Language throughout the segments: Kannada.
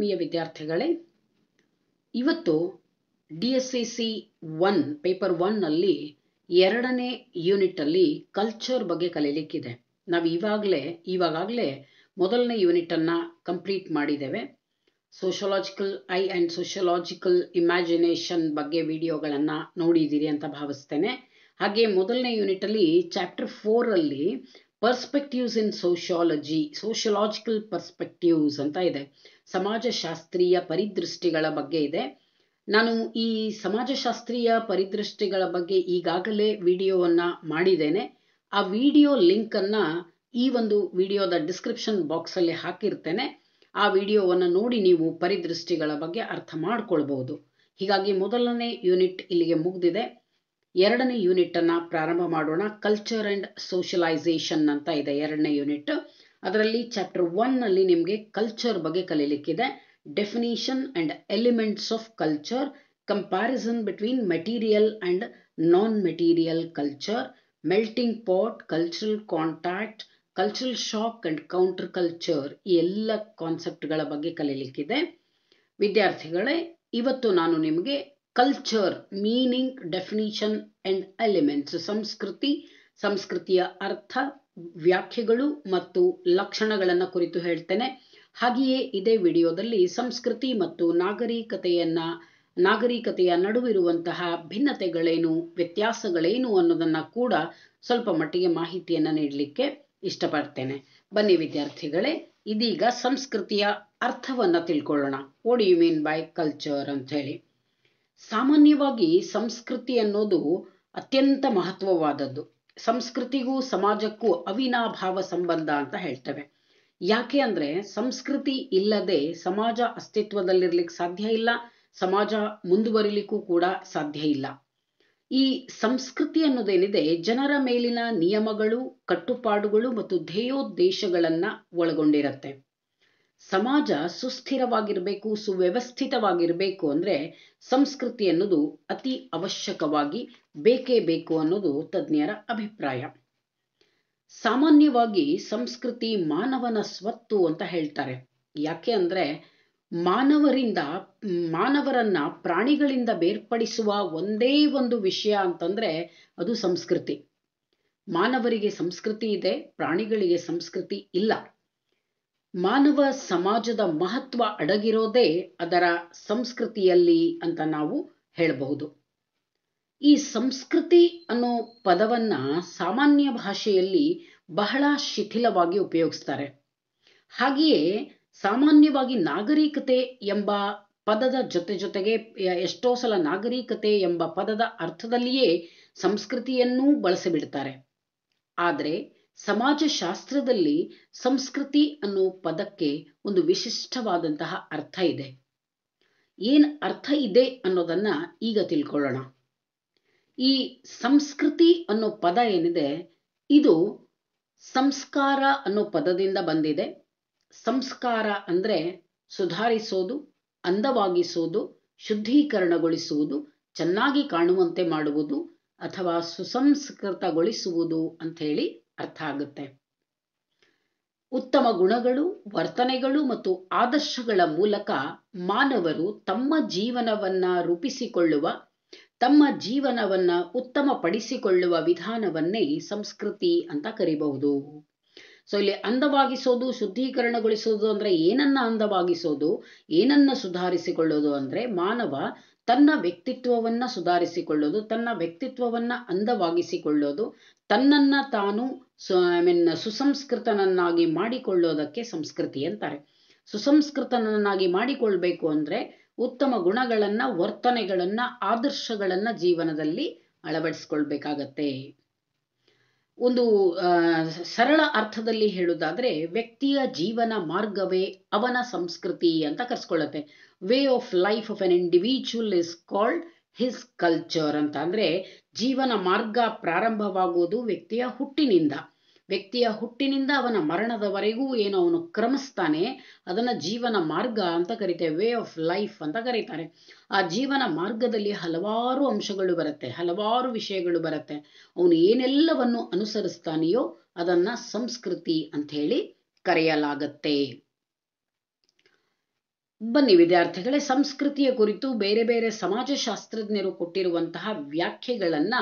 ಆತ್ಮೀಯ ವಿದ್ಯಾರ್ಥಿಗಳೇ ಇವತ್ತು D S C C one paper ಒನ್ನಲ್ಲಿ ಎರಡನೇ ಯೂನಿಟಲ್ಲಿ ಕಲ್ಚರ್ ಬಗ್ಗೆ ಕಲೀಲಿಕ್ಕಿದೆ ನಾವು ಇವಾಗಲೇ ಇವಾಗಲೇ ಮೊದಲನೇ ಯೂನಿಟನ್ನು ಕಂಪ್ಲೀಟ್ ಮಾಡಿದ್ದೇವೆ sociological I and sociological imagination ಬಗ್ಗೆ ವಿಡಿಯೋಗಳನ್ನು ನೋಡಿದ್ದೀರಿ ಅಂತ ಭಾವಿಸ್ತೇನೆ ಹಾಗೆ ಮೊದಲನೇ ಯೂನಿಟಲ್ಲಿ ಚಾಪ್ಟರ್ ಫೋರಲ್ಲಿ perspectives in sociology sociological perspectives ಅಂತ ಇದೆ ಸಮಾಜಶಾಸ್ತ್ರೀಯ ಪರಿದೃಷ್ಟಿಗಳ ಬಗ್ಗೆ ಇದೆ ನಾನು ಈ ಸಮಾಜಶಾಸ್ತ್ರೀಯ ಪರಿದೃಷ್ಟಿಗಳ ಬಗ್ಗೆ ಈಗಾಗಲೇ ವಿಡಿಯೋವನ್ನು ಮಾಡಿದ್ದೇನೆ ಆ ವಿಡಿಯೋ ಲಿಂಕನ್ನು ಈ ಒಂದು ವಿಡಿಯೋದ ಡಿಸ್ಕ್ರಿಪ್ಷನ್ ಬಾಕ್ಸಲ್ಲಿ ಹಾಕಿರ್ತೇನೆ ಆ ವಿಡಿಯೋವನ್ನು ನೋಡಿ ನೀವು ಪರಿದೃಷ್ಟಿಗಳ ಬಗ್ಗೆ ಅರ್ಥ ಮಾಡ್ಕೊಳ್ಬೋದು ಹೀಗಾಗಿ ಮೊದಲನೇ ಯೂನಿಟ್ ಇಲ್ಲಿಗೆ ಮುಗಿದಿದೆ ಎರಡನೇ ಯೂನಿಟ್ ಅನ್ನ ಪ್ರಾರಂಭ ಮಾಡೋಣ ಕಲ್ಚರ್ ಅಂಡ್ ಸೋಷಲೈಸೇಷನ್ ಅಂತ ಇದೆ ಎರಡನೇ ಯೂನಿಟ್ ಅದರಲ್ಲಿ ಚಾಪ್ಟರ್ ಒನ್ನಲ್ಲಿ ನಿಮಗೆ ಕಲ್ಚರ್ ಬಗ್ಗೆ ಕಲೀಲಿಕ್ಕಿದೆ definition and elements of culture comparison between material and non material culture melting pot cultural contact cultural shock and counter culture ಈ ಎಲ್ಲ ಕಾನ್ಸೆಪ್ಟ್ಗಳ ಬಗ್ಗೆ ಕಲೀಲಿಕ್ಕಿದೆ ವಿದ್ಯಾರ್ಥಿಗಳೇ ಇವತ್ತು ನಾನು ನಿಮಗೆ culture meaning definition and elements ಸಂಸ್ಕೃತಿ ಸಂಸ್ಕೃತಿಯ ಅರ್ಥ ವ್ಯಾಖ್ಯೆಗಳು ಮತ್ತು ಲಕ್ಷಣಗಳನ್ನು ಕುರಿತು ಹೇಳ್ತೇನೆ ಹಾಗೆಯೇ ಇದೇ ವಿಡಿಯೋದಲ್ಲಿ ಸಂಸ್ಕೃತಿ ಮತ್ತು ನಾಗರಿಕತೆಯನ್ನ ನಾಗರಿಕತೆಯ ನಡುವಿರುವಂತಹ ಭಿನ್ನತೆಗಳೇನು ವ್ಯತ್ಯಾಸಗಳೇನು ಅನ್ನೋದನ್ನ ಕೂಡ ಸ್ವಲ್ಪ ಮಟ್ಟಿಗೆ ಮಾಹಿತಿಯನ್ನು ನೀಡಲಿಕ್ಕೆ ಇಷ್ಟಪಡ್ತೇನೆ ಬನ್ನಿ ವಿದ್ಯಾರ್ಥಿಗಳೇ ಇದೀಗ ಸಂಸ್ಕೃತಿಯ ಅರ್ಥವನ್ನ ತಿಳ್ಕೊಳ್ಳೋಣ what you mean by culture ಅಂತ ಹೇಳಿ ಸಾಮಾನ್ಯವಾಗಿ ಸಂಸ್ಕೃತಿ ಅನ್ನೋದು ಅತ್ಯಂತ ಮಹತ್ವವಾದದ್ದು ಸಂಸ್ಕೃತಿಗೂ ಸಮಾಜಕ್ಕೂ ಅವಿನಾಭಾವ ಸಂಬಂಧ ಅಂತ ಹೇಳ್ತೇವೆ ಯಾಕೆ ಅಂದರೆ ಸಂಸ್ಕೃತಿ ಇಲ್ಲದೆ ಸಮಾಜ ಅಸ್ತಿತ್ವದಲ್ಲಿರ್ಲಿಕ್ಕೆ ಸಾಧ್ಯ ಇಲ್ಲ ಸಮಾಜ ಮುಂದುವರಿಲಿಕ್ಕೂ ಕೂಡ ಸಾಧ್ಯ ಇಲ್ಲ ಈ ಸಂಸ್ಕೃತಿ ಅನ್ನೋದೇನಿದೆ ಜನರ ಮೇಲಿನ ನಿಯಮಗಳು ಕಟ್ಟುಪಾಡುಗಳು ಮತ್ತು ಧ್ಯೇಯೋದ್ದೇಶಗಳನ್ನು ಒಳಗೊಂಡಿರತ್ತೆ ಸಮಾಜ ಸುಸ್ಥಿರವಾಗಿರಬೇಕು ಸುವ್ಯವಸ್ಥಿತವಾಗಿರಬೇಕು ಅಂದರೆ ಸಂಸ್ಕೃತಿ ಅನ್ನೋದು ಅತಿ ಅವಶ್ಯಕವಾಗಿ ಬೇಕೇ ಬೇಕು ಅನ್ನೋದು ತಜ್ಞರ ಅಭಿಪ್ರಾಯ ಸಾಮಾನ್ಯವಾಗಿ ಸಂಸ್ಕೃತಿ ಮಾನವನ ಸ್ವತ್ತು ಅಂತ ಹೇಳ್ತಾರೆ ಯಾಕೆ ಅಂದರೆ ಮಾನವರಿಂದ ಮಾನವರನ್ನ ಪ್ರಾಣಿಗಳಿಂದ ಬೇರ್ಪಡಿಸುವ ಒಂದೇ ಒಂದು ವಿಷಯ ಅಂತಂದರೆ ಅದು ಸಂಸ್ಕೃತಿ ಮಾನವರಿಗೆ ಸಂಸ್ಕೃತಿ ಇದೆ ಪ್ರಾಣಿಗಳಿಗೆ ಸಂಸ್ಕೃತಿ ಇಲ್ಲ ಮಾನವ ಸಮಾಜದ ಮಹತ್ವ ಅಡಗಿರೋದೇ ಅದರ ಸಂಸ್ಕೃತಿಯಲ್ಲಿ ಅಂತ ನಾವು ಹೇಳಬಹುದು ಈ ಸಂಸ್ಕೃತಿ ಅನ್ನೋ ಪದವನ್ನ ಸಾಮಾನ್ಯ ಭಾಷೆಯಲ್ಲಿ ಬಹಳ ಶಿಥಿಲವಾಗಿ ಉಪಯೋಗಿಸ್ತಾರೆ ಹಾಗೆಯೇ ಸಾಮಾನ್ಯವಾಗಿ ನಾಗರಿಕತೆ ಎಂಬ ಪದದ ಜೊತೆ ಜೊತೆಗೆ ಎಷ್ಟೋ ಸಲ ನಾಗರಿಕತೆ ಎಂಬ ಪದದ ಅರ್ಥದಲ್ಲಿಯೇ ಸಂಸ್ಕೃತಿಯನ್ನೂ ಬಳಸಿಬಿಡ್ತಾರೆ ಆದರೆ ಸಮಾಜಶಾಸ್ತ್ರದಲ್ಲಿ ಸಂಸ್ಕೃತಿ ಅನ್ನೋ ಪದಕ್ಕೆ ಒಂದು ವಿಶಿಷ್ಟವಾದಂತಹ ಅರ್ಥ ಇದೆ ಏನ್ ಅರ್ಥ ಇದೆ ಅನ್ನೋದನ್ನ ಈಗ ತಿಳ್ಕೊಳ್ಳೋಣ ಈ ಸಂಸ್ಕೃತಿ ಅನ್ನೋ ಪದ ಏನಿದೆ ಇದು ಸಂಸ್ಕಾರ ಅನ್ನೋ ಪದದಿಂದ ಬಂದಿದೆ ಸಂಸ್ಕಾರ ಅಂದ್ರೆ ಸುಧಾರಿಸೋದು ಅಂದವಾಗಿಸೋದು ಶುದ್ಧೀಕರಣಗೊಳಿಸುವುದು ಚೆನ್ನಾಗಿ ಕಾಣುವಂತೆ ಮಾಡುವುದು ಅಥವಾ ಸುಸಂಸ್ಕೃತಗೊಳಿಸುವುದು ಅಂತ ಹೇಳಿ ಅರ್ಥ ಆಗುತ್ತೆ ಉತ್ತಮ ಗುಣಗಳು ವರ್ತನೆಗಳು ಮತ್ತು ಆದರ್ಶಗಳ ಮೂಲಕ ಮಾನವರು ತಮ್ಮ ಜೀವನವನ್ನ ರೂಪಿಸಿಕೊಳ್ಳುವ ತಮ್ಮ ಜೀವನವನ್ನ ಉತ್ತಮಪಡಿಸಿಕೊಳ್ಳುವ ವಿಧಾನವನ್ನೇ ಸಂಸ್ಕೃತಿ ಅಂತ ಕರಿಬಹುದು ಸೊ ಇಲ್ಲಿ ಅಂದವಾಗಿಸೋದು ಶುದ್ಧೀಕರಣಗೊಳಿಸೋದು ಅಂದ್ರೆ ಏನನ್ನ ಅಂದವಾಗಿಸೋದು ಏನನ್ನ ಸುಧಾರಿಸಿಕೊಳ್ಳೋದು ಅಂದ್ರೆ ಮಾನವ ತನ್ನ ವ್ಯಕ್ತಿತ್ವವನ್ನ ಸುಧಾರಿಸಿಕೊಳ್ಳೋದು ತನ್ನ ವ್ಯಕ್ತಿತ್ವವನ್ನ ಅಂದವಾಗಿಸಿಕೊಳ್ಳೋದು ತನ್ನನ್ನ ತಾನು ಸು ಐ ಮೀನ್ ಸುಸಂಸ್ಕೃತನನ್ನಾಗಿ ಮಾಡಿಕೊಳ್ಳೋದಕ್ಕೆ ಸಂಸ್ಕೃತಿ ಅಂತಾರೆ ಸುಸಂಸ್ಕೃತನನ್ನಾಗಿ ಮಾಡಿಕೊಳ್ಬೇಕು ಅಂದ್ರೆ ಉತ್ತಮ ಗುಣಗಳನ್ನ ವರ್ತನೆಗಳನ್ನ ಆದರ್ಶಗಳನ್ನ ಜೀವನದಲ್ಲಿ ಅಳವಡಿಸ್ಕೊಳ್ಬೇಕಾಗತ್ತೆ ಒಂದು ಸರಳ ಅರ್ಥದಲ್ಲಿ ಹೇಳುವುದಾದರೆ ವ್ಯಕ್ತಿಯ ಜೀವನ ಮಾರ್ಗವೇ ಅವನ ಸಂಸ್ಕೃತಿ ಅಂತ ಕರ್ಸ್ಕೊಳ್ಳುತ್ತೆ way of life of an individual is called his culture ಅಂತ ಅಂದರೆ ಜೀವನ ಮಾರ್ಗ ಪ್ರಾರಂಭವಾಗುವುದು ವ್ಯಕ್ತಿಯ ಹುಟ್ಟಿನಿಂದ ವ್ಯಕ್ತಿಯ ಹುಟ್ಟಿನಿಂದ ಅವನ ಮರಣದವರೆಗೂ ಏನು ಅವನು ಕ್ರಮಿಸ್ತಾನೆ ಅದನ್ನು ಜೀವನ ಮಾರ್ಗ ಅಂತ ಕರಿತೇವೆ ವೇ ಆಫ್ ಲೈಫ್ ಅಂತ ಕರೀತಾರೆ ಆ ಜೀವನ ಮಾರ್ಗದಲ್ಲಿ ಹಲವಾರು ಅಂಶಗಳು ಬರುತ್ತೆ ಹಲವಾರು ವಿಷಯಗಳು ಬರುತ್ತೆ ಅವನು ಏನೆಲ್ಲವನ್ನು ಅನುಸರಿಸ್ತಾನೆಯೋ ಅದನ್ನು ಸಂಸ್ಕೃತಿ ಅಂತ ಹೇಳಿ ಕರೆಯಲಾಗತ್ತೆ ಬನ್ನಿ ವಿದ್ಯಾರ್ಥಿಗಳೇ ಸಂಸ್ಕೃತಿಯ ಕುರಿತು ಬೇರೆ ಬೇರೆ ಸಮಾಜಶಾಸ್ತ್ರಜ್ಞರು ಕೊಟ್ಟಿರುವಂತಹ ವ್ಯಾಖ್ಯೆಗಳನ್ನ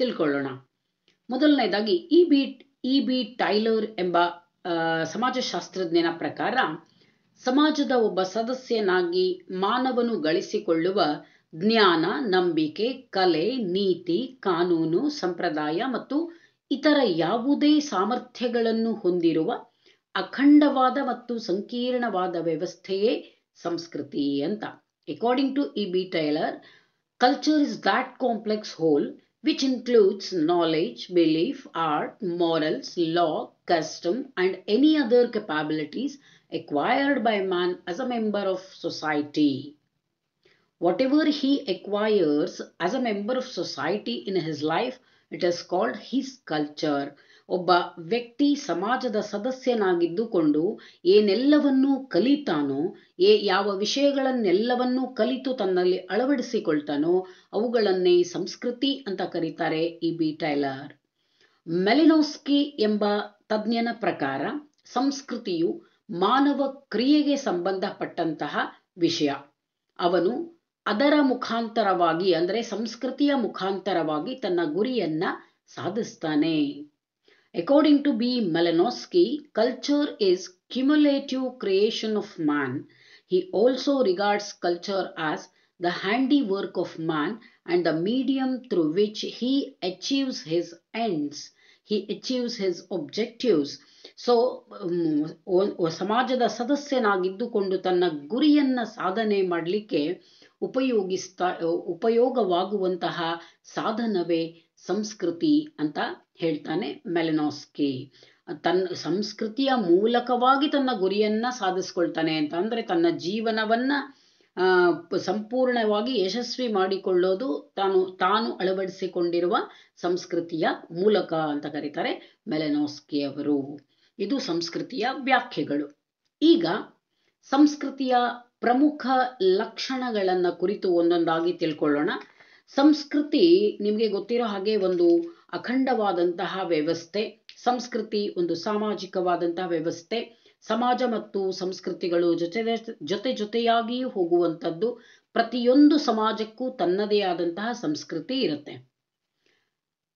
ತಿಳ್ಕೊಳ್ಳೋಣ ಮೊದಲನೇದಾಗಿ E B E B Tylor ಎಂಬ ಸಮಾಜಶಾಸ್ತ್ರಜ್ಞನ ಪ್ರಕಾರ ಸಮಾಜದ ಒಬ್ಬ ಸದಸ್ಯನಾಗಿ ಮಾನವನು ಗಳಿಸಿಕೊಳ್ಳುವ ಜ್ಞಾನ ನಂಬಿಕೆ ಕಲೆ ನೀತಿ ಕಾನೂನು ಸಂಪ್ರದಾಯ ಮತ್ತು ಇತರ ಯಾವುದೇ ಸಾಮರ್ಥ್ಯಗಳನ್ನು ಹೊಂದಿರುವ ಅಖಂಡವಾದ ಮತ್ತು ಸಂಕೀರ್ಣವಾದ ವ್ಯವಸ್ಥೆಯೇ ಸಂಸ್ಕೃತಿ ಅಂತ According to E.B. Taylor, culture is that complex whole which includes knowledge, belief, art, morals, law, custom, and any other capabilities acquired by man as a member of society. Whatever he acquires as a member of society in his life, it is called his culture. ಒಬ್ಬ ವ್ಯಕ್ತಿ ಸಮಾಜದ ಸದಸ್ಯನಾಗಿದ್ದುಕೊಂಡು ಏನೆಲ್ಲವನ್ನೂ ಕಲಿತಾನೋ ಏ ಯಾವ ವಿಷಯಗಳನ್ನೆಲ್ಲವನ್ನೂ ಕಲಿತು ತನ್ನಲ್ಲಿ ಅಳವಡಿಸಿಕೊಳ್ತಾನೋ ಅವುಗಳನ್ನೇ ಸಂಸ್ಕೃತಿ ಅಂತ ಕರೀತಾರೆ ಇ ಬಿ ಟೈಲರ್ ಮೆಲಿನೋಸ್ಕಿ ಎಂಬ ತಜ್ಞನ ಪ್ರಕಾರ ಸಂಸ್ಕೃತಿಯು ಮಾನವ ಕ್ರಿಯೆಗೆ ಸಂಬಂಧಪಟ್ಟಂತಹ ವಿಷಯ ಅವನು ಅದರ ಮುಖಾಂತರವಾಗಿ ಅಂದರೆ ಸಂಸ್ಕೃತಿಯ ಮುಖಾಂತರವಾಗಿ ತನ್ನ ಗುರಿಯನ್ನ ಸಾಧಿಸ್ತಾನೆ According to B. Malinowski, culture is cumulative creation of man. He also regards culture as the handiwork of man and the medium through which he achieves his ends. He achieves his objectives. So, um, ಸಮಾಜದ ಸದಸ್ಯನಾಗಿದ್ದುಕೊಂಡು ತನ್ನ ಗುರಿಯನ್ನು ಸಾಧನೆ ಮಾಡಲಿಕ್ಕೆ ಉಪಯೋಗಿಸ್ತಾ ಉಪಯೋಗವಾಗುವಂತಹ ಸಾಧನವೇ ಸಂಸ್ಕೃತಿ ಅಂತ ಹೇಳ್ತಾನೆ ಮೆಲೆನೋಸ್ಕಿ ತನ್ನ ಸಂಸ್ಕೃತಿಯ ಮೂಲಕವಾಗಿ ತನ್ನ ಗುರಿಯನ್ನ ಸಾಧಿಸ್ಕೊಳ್ತಾನೆ ಅಂತ ಅಂದ್ರೆ ತನ್ನ ಜೀವನವನ್ನ ಸಂಪೂರ್ಣವಾಗಿ ಯಶಸ್ವಿ ಮಾಡಿಕೊಳ್ಳೋದು ತಾನು ತಾನು ಅಳವಡಿಸಿಕೊಂಡಿರುವ ಸಂಸ್ಕೃತಿಯ ಮೂಲಕ ಅಂತ ಕರೀತಾರೆ ಮೆಲೆನೋಸ್ಕಿ ಅವರು ಇದು ಸಂಸ್ಕೃತಿಯ ವ್ಯಾಖ್ಯೆಗಳು ಈಗ ಸಂಸ್ಕೃತಿಯ ಪ್ರಮುಖ ಲಕ್ಷಣಗಳನ್ನ ಕುರಿತು ಒಂದೊಂದಾಗಿ ತಿಳ್ಕೊಳ್ಳೋಣ ಸಂಸ್ಕೃತಿ ನಿಮಗೆ ಗೊತ್ತಿರೋ ಹಾಗೆ ಒಂದು ಅಖಂಡವಾದಂತಹ ವ್ಯವಸ್ಥೆ ಸಂಸ್ಕೃತಿ ಒಂದು ಸಾಮಾಜಿಕವಾದಂತಹ ವ್ಯವಸ್ಥೆ ಸಮಾಜ ಮತ್ತು ಸಂಸ್ಕೃತಿಗಳು ಜೊತೆ ಜೊತೆ ಜೊತೆಯಾಗಿ ಹೋಗುವಂಥದ್ದು ಪ್ರತಿಯೊಂದು ಸಮಾಜಕ್ಕೂ ತನ್ನದೇ ಆದಂತಹ ಸಂಸ್ಕೃತಿ ಇರುತ್ತೆ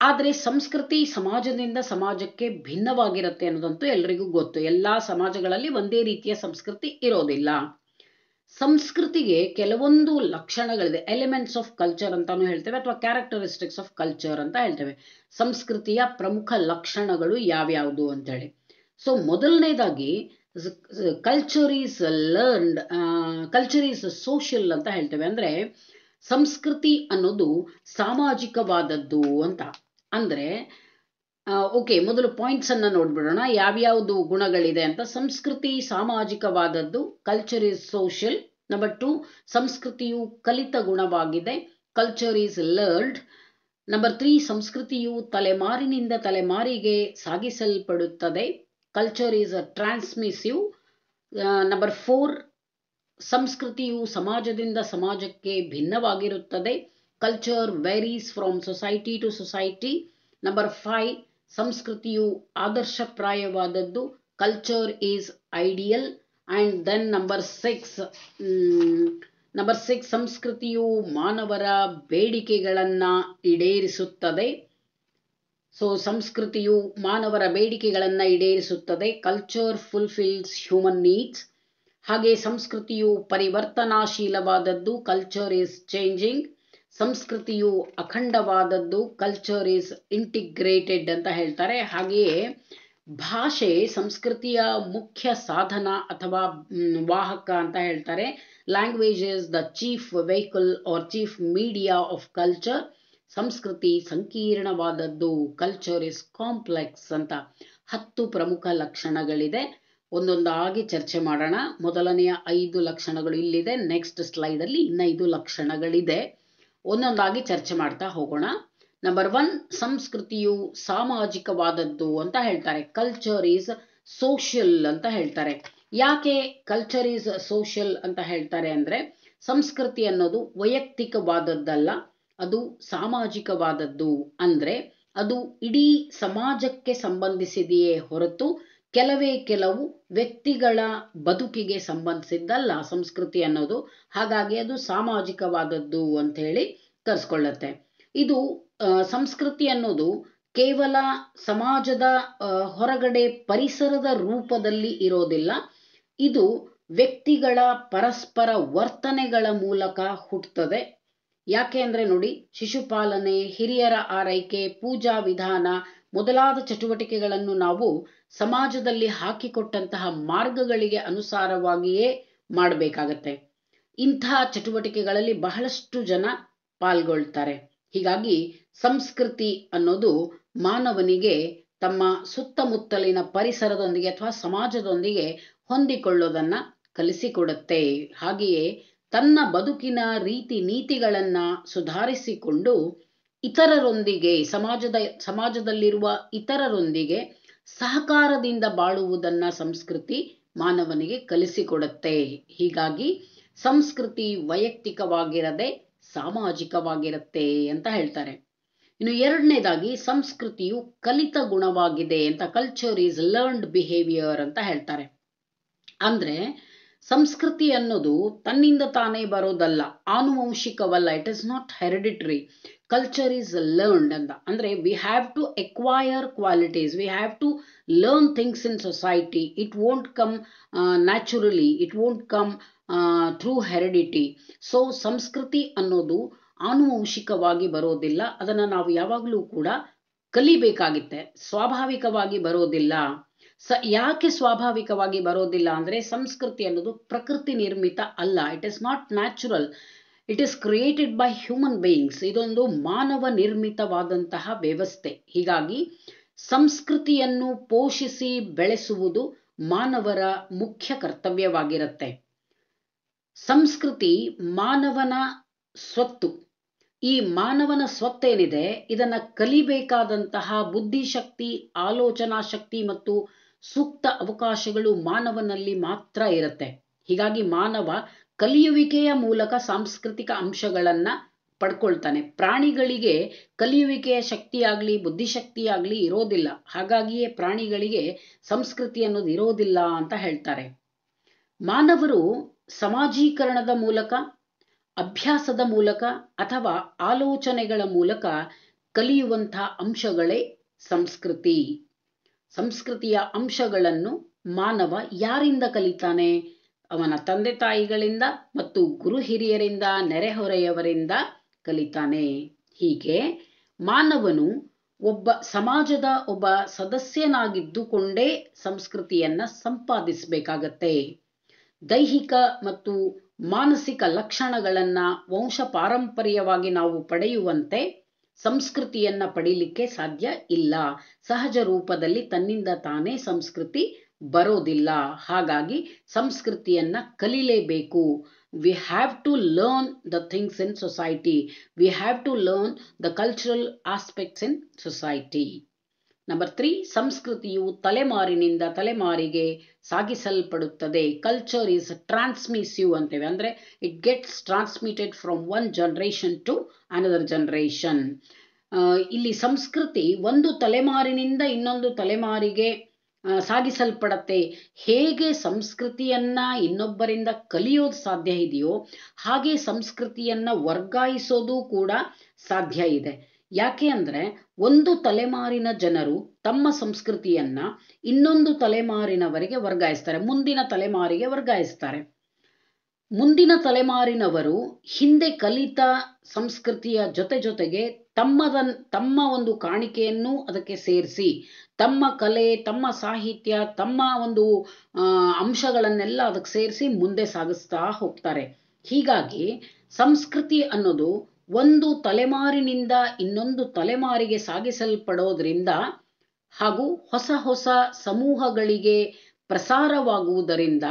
ಆದರೆ ಸಂಸ್ಕೃತಿ ಸಮಾಜದಿಂದ ಸಮಾಜಕ್ಕೆ ಭಿನ್ನವಾಗಿರುತ್ತೆ ಅನ್ನೋದಂತೂ ಎಲ್ರಿಗೂ ಗೊತ್ತು ಎಲ್ಲ ಸಮಾಜಗಳಲ್ಲಿ ಒಂದೇ ರೀತಿಯ ಸಂಸ್ಕೃತಿ ಇರೋದಿಲ್ಲ ಸಂಸ್ಕೃತಿಗೆ ಕೆಲವೊಂದು ಲಕ್ಷಣಗಳಿದೆ ಎಲಿಮೆಂಟ್ಸ್ ಆಫ್ ಕಲ್ಚರ್ ಅಂತಾನು ಹೇಳ್ತೇವೆ ಅಥವಾ ಕ್ಯಾರೆಕ್ಟರಿಸ್ಟಿಕ್ಸ್ ಆಫ್ ಕಲ್ಚರ್ ಅಂತ ಹೇಳ್ತೇವೆ ಸಂಸ್ಕೃತಿಯ ಪ್ರಮುಖ ಲಕ್ಷಣಗಳು ಯಾವ್ಯಾವುದು ಅಂತೇಳಿ ಸೊ ಮೊದಲನೇದಾಗಿ culture is learned culture is social ಅಂತ ಹೇಳ್ತೇವೆ ಅಂದ್ರೆ ಸಂಸ್ಕೃತಿ ಅನ್ನೋದು ಸಾಮಾಜಿಕವಾದದ್ದು ಅಂತ ಅಂದ್ರೆ ಓಕೆ ಮೊದಲು ಅನ್ನ ನೋಡ್ಬಿಡೋಣ ಯಾವ್ಯಾವ್ದು ಗುಣಗಳಿದೆ ಅಂತ ಸಂಸ್ಕೃತಿ ಸಾಮಾಜಿಕವಾದದ್ದು culture is social number two ಸಂಸ್ಕೃತಿಯು ಕಲಿತ ಗುಣವಾಗಿದೆ culture is learned number three ಸಂಸ್ಕೃತಿಯು ತಲೆಮಾರಿನಿಂದ ತಲೆಮಾರಿಗೆ ಸಾಗಿಸಲ್ಪಡುತ್ತದೆ culture is a transmissive number four ಸಂಸ್ಕೃತಿಯು ಸಮಾಜದಿಂದ ಸಮಾಜಕ್ಕೆ ಭಿನ್ನವಾಗಿರುತ್ತದೆ culture varies from society to society number five ಸಂಸ್ಕೃತಿಯು ಆದರ್ಶಪ್ರಾಯವಾದದ್ದು culture is ideal and then number six number six ಸಂಸ್ಕೃತಿಯು ಮಾನವರ ಬೇಡಿಕೆಗಳನ್ನು ಈಡೇರಿಸುತ್ತದೆ ಸೊ ಸಂಸ್ಕೃತಿಯು ಮಾನವರ ಬೇಡಿಕೆಗಳನ್ನು ಈಡೇರಿಸುತ್ತದೆ ಕಲ್ಚರ್ ಫುಲ್ಫಿಲ್ಸ್ ಹ್ಯೂಮನ್ ನೀಡ್ಸ್ ಹಾಗೆ ಸಂಸ್ಕೃತಿಯು ಪರಿವರ್ತನಾಶೀಲವಾದದ್ದು ಕಲ್ಚರ್ ಈಸ್ ಚೇಂಜಿಂಗ್ ಸಂಸ್ಕೃತಿಯು ಅಖಂಡವಾದದ್ದು ಕಲ್ಚರ್ ಈಸ್ ಇಂಟಿಗ್ರೇಟೆಡ್ ಅಂತ ಹೇಳ್ತಾರೆ ಹಾಗೆಯೇ ಭಾಷೆ ಸಂಸ್ಕೃತಿಯ ಮುಖ್ಯ ಸಾಧನ ಅಥವಾ ವಾಹಕ ಅಂತ ಹೇಳ್ತಾರೆ language is the chief vehicle or chief media of culture ಸಂಸ್ಕೃತಿ ಸಂಕೀರ್ಣವಾದದ್ದು ಕಲ್ಚರ್ ಇಸ್ ಕಾಂಪ್ಲೆಕ್ಸ್ ಅಂತ ಹತ್ತು ಪ್ರಮುಖ ಲಕ್ಷಣಗಳಿದೆ ಒಂದೊಂದಾಗಿ ಚರ್ಚೆ ಮಾಡೋಣ ಮೊದಲನೆಯ ಐದು ಲಕ್ಷಣಗಳು ಇಲ್ಲಿದೆ ನೆಕ್ಸ್ಟ್ ಸ್ಲೈಡಲ್ಲಿ ಇನ್ನೈದು ಲಕ್ಷಣಗಳಿದೆ ಒಂದೊಂದಾಗಿ ಚರ್ಚೆ ಮಾಡ್ತಾ ಹೋಗೋಣ ನಂಬರ್ ಒನ್ ಸಂಸ್ಕೃತಿಯು ಸಾಮಾಜಿಕವಾದದ್ದು ಅಂತ ಹೇಳ್ತಾರೆ ಕಲ್ಚರ್ ಈಸ್ ಸೋಷಿಯಲ್ ಅಂತ ಹೇಳ್ತಾರೆ ಯಾಕೆ ಕಲ್ಚರ್ ಈಸ್ ಸೋಷಿಯಲ್ ಅಂತ ಹೇಳ್ತಾರೆ ಅಂದ್ರೆ ಸಂಸ್ಕೃತಿ ಅನ್ನೋದು ವೈಯಕ್ತಿಕವಾದದ್ದಲ್ಲ ಅದು ಸಾಮಾಜಿಕವಾದದ್ದು ಅಂದ್ರೆ ಅದು ಇಡೀ ಸಮಾಜಕ್ಕೆ ಸಂಬಂಧಿಸಿದೆಯೇ ಹೊರತು ಕೆಲವೇ ಕೆಲವು ವ್ಯಕ್ತಿಗಳ ಬದುಕಿಗೆ ಸಂಬಂಧಿಸಿದ್ದಲ್ಲ ಸಂಸ್ಕೃತಿ ಅನ್ನೋದು ಹಾಗಾಗಿ ಅದು ಸಾಮಾಜಿಕವಾದದ್ದು ಅಂತ ಹೇಳಿ ಕರೆಸ್ಕೊಳ್ಳುತ್ತೆ ಇದು ಸಂಸ್ಕೃತಿ ಅನ್ನೋದು ಕೇವಲ ಸಮಾಜದ ಹೊರಗಡೆ ಪರಿಸರದ ರೂಪದಲ್ಲಿ ಇರೋದಿಲ್ಲ ಇದು ವ್ಯಕ್ತಿಗಳ ಪರಸ್ಪರ ವರ್ತನೆಗಳ ಮೂಲಕ ಹುಟ್ಟುತ್ತದೆ ಯಾಕೆ ಅಂದ್ರೆ ನೋಡಿ ಶಿಶುಪಾಲನೆ ಹಿರಿಯರ ಆರೈಕೆ ಪೂಜಾ ವಿಧಾನ ಮೊದಲಾದ ಚಟುವಟಿಕೆಗಳನ್ನು ನಾವು ಸಮಾಜದಲ್ಲಿ ಹಾಕಿಕೊಟ್ಟಂತಹ ಮಾರ್ಗಗಳಿಗೆ ಅನುಸಾರವಾಗಿಯೇ ಮಾಡಬೇಕಾಗತ್ತೆ ಇಂತಹ ಚಟುವಟಿಕೆಗಳಲ್ಲಿ ಬಹಳಷ್ಟು ಜನ ಪಾಲ್ಗೊಳ್ತಾರೆ ಹೀಗಾಗಿ ಸಂಸ್ಕೃತಿ ಅನ್ನೋದು ಮಾನವನಿಗೆ ತಮ್ಮ ಸುತ್ತಮುತ್ತಲಿನ ಪರಿಸರದೊಂದಿಗೆ ಅಥವಾ ಸಮಾಜದೊಂದಿಗೆ ಹೊಂದಿಕೊಳ್ಳೋದನ್ನ ಕಲಿಸಿಕೊಡುತ್ತೆ ಹಾಗೆಯೇ ತನ್ನ ಬದುಕಿನ ರೀತಿ ನೀತಿಗಳನ್ನ ಸುಧಾರಿಸಿಕೊಂಡು ಇತರರೊಂದಿಗೆ ಸಮಾಜದ ಸಮಾಜದಲ್ಲಿರುವ ಇತರರೊಂದಿಗೆ ಸಹಕಾರದಿಂದ ಬಾಳುವುದನ್ನ ಸಂಸ್ಕೃತಿ ಮಾನವನಿಗೆ ಕಲಿಸಿಕೊಡುತ್ತೆ ಹೀಗಾಗಿ ಸಂಸ್ಕೃತಿ ವೈಯಕ್ತಿಕವಾಗಿರದೆ ಸಾಮಾಜಿಕವಾಗಿರುತ್ತೆ ಅಂತ ಹೇಳ್ತಾರೆ ಇನ್ನು ಎರಡನೇದಾಗಿ ಸಂಸ್ಕೃತಿಯು ಕಲಿತ ಗುಣವಾಗಿದೆ ಅಂತ ಕಲ್ಚರ್ ಈಸ್ ಲರ್ನ್ಡ್ ಬಿಹೇವಿಯರ್ ಅಂತ ಹೇಳ್ತಾರೆ ಅಂದ್ರೆ ಸಂಸ್ಕೃತಿ ಅನ್ನೋದು ತನ್ನಿಂದ ತಾನೇ ಬರೋದಲ್ಲ ಆನುವಂಶಿಕವಲ್ಲ it is not hereditary culture is learned ಅಂತ ಅಂದ್ರೆ we have to acquire qualities we have to learn things in society it won't come naturally it won't come through heredity so ಸಂಸ್ಕೃತಿ ಅನ್ನೋದು ಆನುವಂಶಿಕವಾಗಿ ಬರೋದಿಲ್ಲ ಅದನ್ನು ನಾವು ಯಾವಾಗಲೂ ಕೂಡ ಕಲಿಬೇಕಾಗಿತ್ತೆ ಸ್ವಾಭಾವಿಕವಾಗಿ ಬರೋದಿಲ್ಲ ಸ ಯಾಕೆ ಸ್ವಾಭಾವಿಕವಾಗಿ ಬರೋದಿಲ್ಲ ಅಂದರೆ ಸಂಸ್ಕೃತಿ ಅನ್ನೋದು ಪ್ರಕೃತಿ ನಿರ್ಮಿತ ಅಲ್ಲ it is not natural it is created by human beings ಇದೊಂದು ಮಾನವ ನಿರ್ಮಿತವಾದಂತಹ ವ್ಯವಸ್ಥೆ ಹೀಗಾಗಿ ಸಂಸ್ಕೃತಿಯನ್ನು ಪೋಷಿಸಿ ಬೆಳೆಸುವುದು ಮಾನವರ ಮುಖ್ಯ ಕರ್ತವ್ಯವಾಗಿರುತ್ತೆ ಸಂಸ್ಕೃತಿ ಮಾನವನ ಸ್ವತ್ತು ಈ ಮಾನವನ ಸ್ವತ್ತೇನಿದೆ ಇದನ್ನ ಕಲಿಬೇಕಾದಂತಹ ಬುದ್ಧಿಶಕ್ತಿ ಆಲೋಚನಾ ಶಕ್ತಿ ಮತ್ತು ಸೂಕ್ತ ಅವಕಾಶಗಳು ಮಾನವನಲ್ಲಿ ಮಾತ್ರ ಇರುತ್ತೆ ಹೀಗಾಗಿ ಮಾನವ ಕಲಿಯುವಿಕೆಯ ಮೂಲಕ ಸಾಂಸ್ಕೃತಿಕ ಅಂಶಗಳನ್ನು ಪಡ್ಕೊಳ್ತಾನೆ ಪ್ರಾಣಿಗಳಿಗೆ ಕಲಿಯುವಿಕೆಯ ಶಕ್ತಿಯಾಗ್ಲಿ ಬುದ್ಧಿಶಕ್ತಿಯಾಗ್ಲಿ ಇರೋದಿಲ್ಲ ಹಾಗಾಗಿಯೇ ಪ್ರಾಣಿಗಳಿಗೆ ಸಂಸ್ಕೃತಿ ಅನ್ನೋದು ಇರೋದಿಲ್ಲ ಅಂತ ಹೇಳ್ತಾರೆ ಮಾನವರು ಸಮಾಜೀಕರಣದ ಮೂಲಕ ಅಭ್ಯಾಸದ ಮೂಲಕ ಅಥವಾ ಆಲೋಚನೆಗಳ ಮೂಲಕ ಕಲಿಯುವಂಥ ಅಂಶಗಳೇ ಸಂಸ್ಕೃತಿ ಸಂಸ್ಕೃತಿಯ ಅಂಶಗಳನ್ನು ಮಾನವ ಯಾರಿಂದ ಕಲಿತಾನೆ ಅವನ ತಂದೆ ತಾಯಿಗಳಿಂದ ಮತ್ತು ಗುರು ಹಿರಿಯರಿಂದ ನೆರೆಹೊರೆಯವರಿಂದ ಕಲಿತಾನೆ ಹೀಗೆ ಮಾನವನು ಒಬ್ಬ ಸಮಾಜದ ಒಬ್ಬ ಸದಸ್ಯನಾಗಿದ್ದುಕೊಂಡೇ ಸಂಸ್ಕೃತಿಯನ್ನ ಸಂಪಾದಿಸಬೇಕಾಗತ್ತೆ ದೈಹಿಕ ಮತ್ತು ಮಾನಸಿಕ ಲಕ್ಷಣಗಳನ್ನ ವಂಶ ಪಾರಂಪರ್ಯವಾಗಿ ನಾವು ಪಡೆಯುವಂತೆ ಸಂಸ್ಕೃತಿಯನ್ನ ಪಡೀಲಿಕ್ಕೆ ಸಾಧ್ಯ ಇಲ್ಲ ಸಹಜ ರೂಪದಲ್ಲಿ ತನ್ನಿಂದ ತಾನೇ ಸಂಸ್ಕೃತಿ ಬರೋದಿಲ್ಲ ಹಾಗಾಗಿ ಸಂಸ್ಕೃತಿಯನ್ನು ಕಲೀಲೇಬೇಕು we have to learn the things in society we have to learn the cultural aspects in society number three ಸಂಸ್ಕೃತಿಯು ತಲೆಮಾರಿನಿಂದ ತಲೆಮಾರಿಗೆ ಸಾಗಿಸಲ್ಪಡುತ್ತದೆ ಕಲ್ಚರ್ ಈಸ್ ಟ್ರಾನ್ಸ್ಮಿಸಿವ್ ಅಂತೇವೆ ಅಂದರೆ it gets transmitted from one generation to another generation ಇಲ್ಲಿ ಸಂಸ್ಕೃತಿ ಒಂದು ತಲೆಮಾರಿನಿಂದ ಇನ್ನೊಂದು ತಲೆಮಾರಿಗೆ ಸಾಗಿಸಲ್ಪಡತ್ತೆ ಹೇಗೆ ಸಂಸ್ಕೃತಿಯನ್ನ ಇನ್ನೊಬ್ಬರಿಂದ ಕಲಿಯೋದು ಸಾಧ್ಯ ಇದೆಯೋ ಹಾಗೆ ಸಂಸ್ಕೃತಿಯನ್ನ ವರ್ಗಾಯಿಸೋದು ಕೂಡ ಸಾಧ್ಯ ಇದೆ ಯಾಕೆ ಅಂದ್ರೆ ಒಂದು ತಲೆಮಾರಿನ ಜನರು ತಮ್ಮ ಸಂಸ್ಕೃತಿಯನ್ನ ಇನ್ನೊಂದು ತಲೆಮಾರಿನವರಿಗೆ ವರ್ಗಾಯಿಸ್ತಾರೆ ಮುಂದಿನ ತಲೆಮಾರಿಗೆ ವರ್ಗಾಯಿಸ್ತಾರೆ ಮುಂದಿನ ತಲೆಮಾರಿನವರು ಹಿಂದೆ ಕಲಿತ ಸಂಸ್ಕೃತಿಯ ಜೊತೆ ಜೊತೆಗೆ ತಮ್ಮದನ್ ತಮ್ಮ ಒಂದು ಕಾಣಿಕೆಯನ್ನು ಅದಕ್ಕೆ ಸೇರಿಸಿ ತಮ್ಮ ಕಲೆ ತಮ್ಮ ಸಾಹಿತ್ಯ ತಮ್ಮ ಒಂದು ಅಂಶಗಳನ್ನೆಲ್ಲ ಅದಕ್ಕೆ ಸೇರಿಸಿ ಮುಂದೆ ಸಾಗಿಸ್ತಾ ಹೋಗ್ತಾರೆ ಹೀಗಾಗಿ ಸಂಸ್ಕೃತಿ ಅನ್ನೋದು ಒಂದು ತಲೆಮಾರಿನಿಂದ ಇನ್ನೊಂದು ತಲೆಮಾರಿಗೆ ಸಾಗಿಸಲ್ಪಡೋದ್ರಿಂದ ಹಾಗೂ ಹೊಸ ಹೊಸ ಸಮೂಹಗಳಿಗೆ ಪ್ರಸಾರವಾಗುವುದರಿಂದ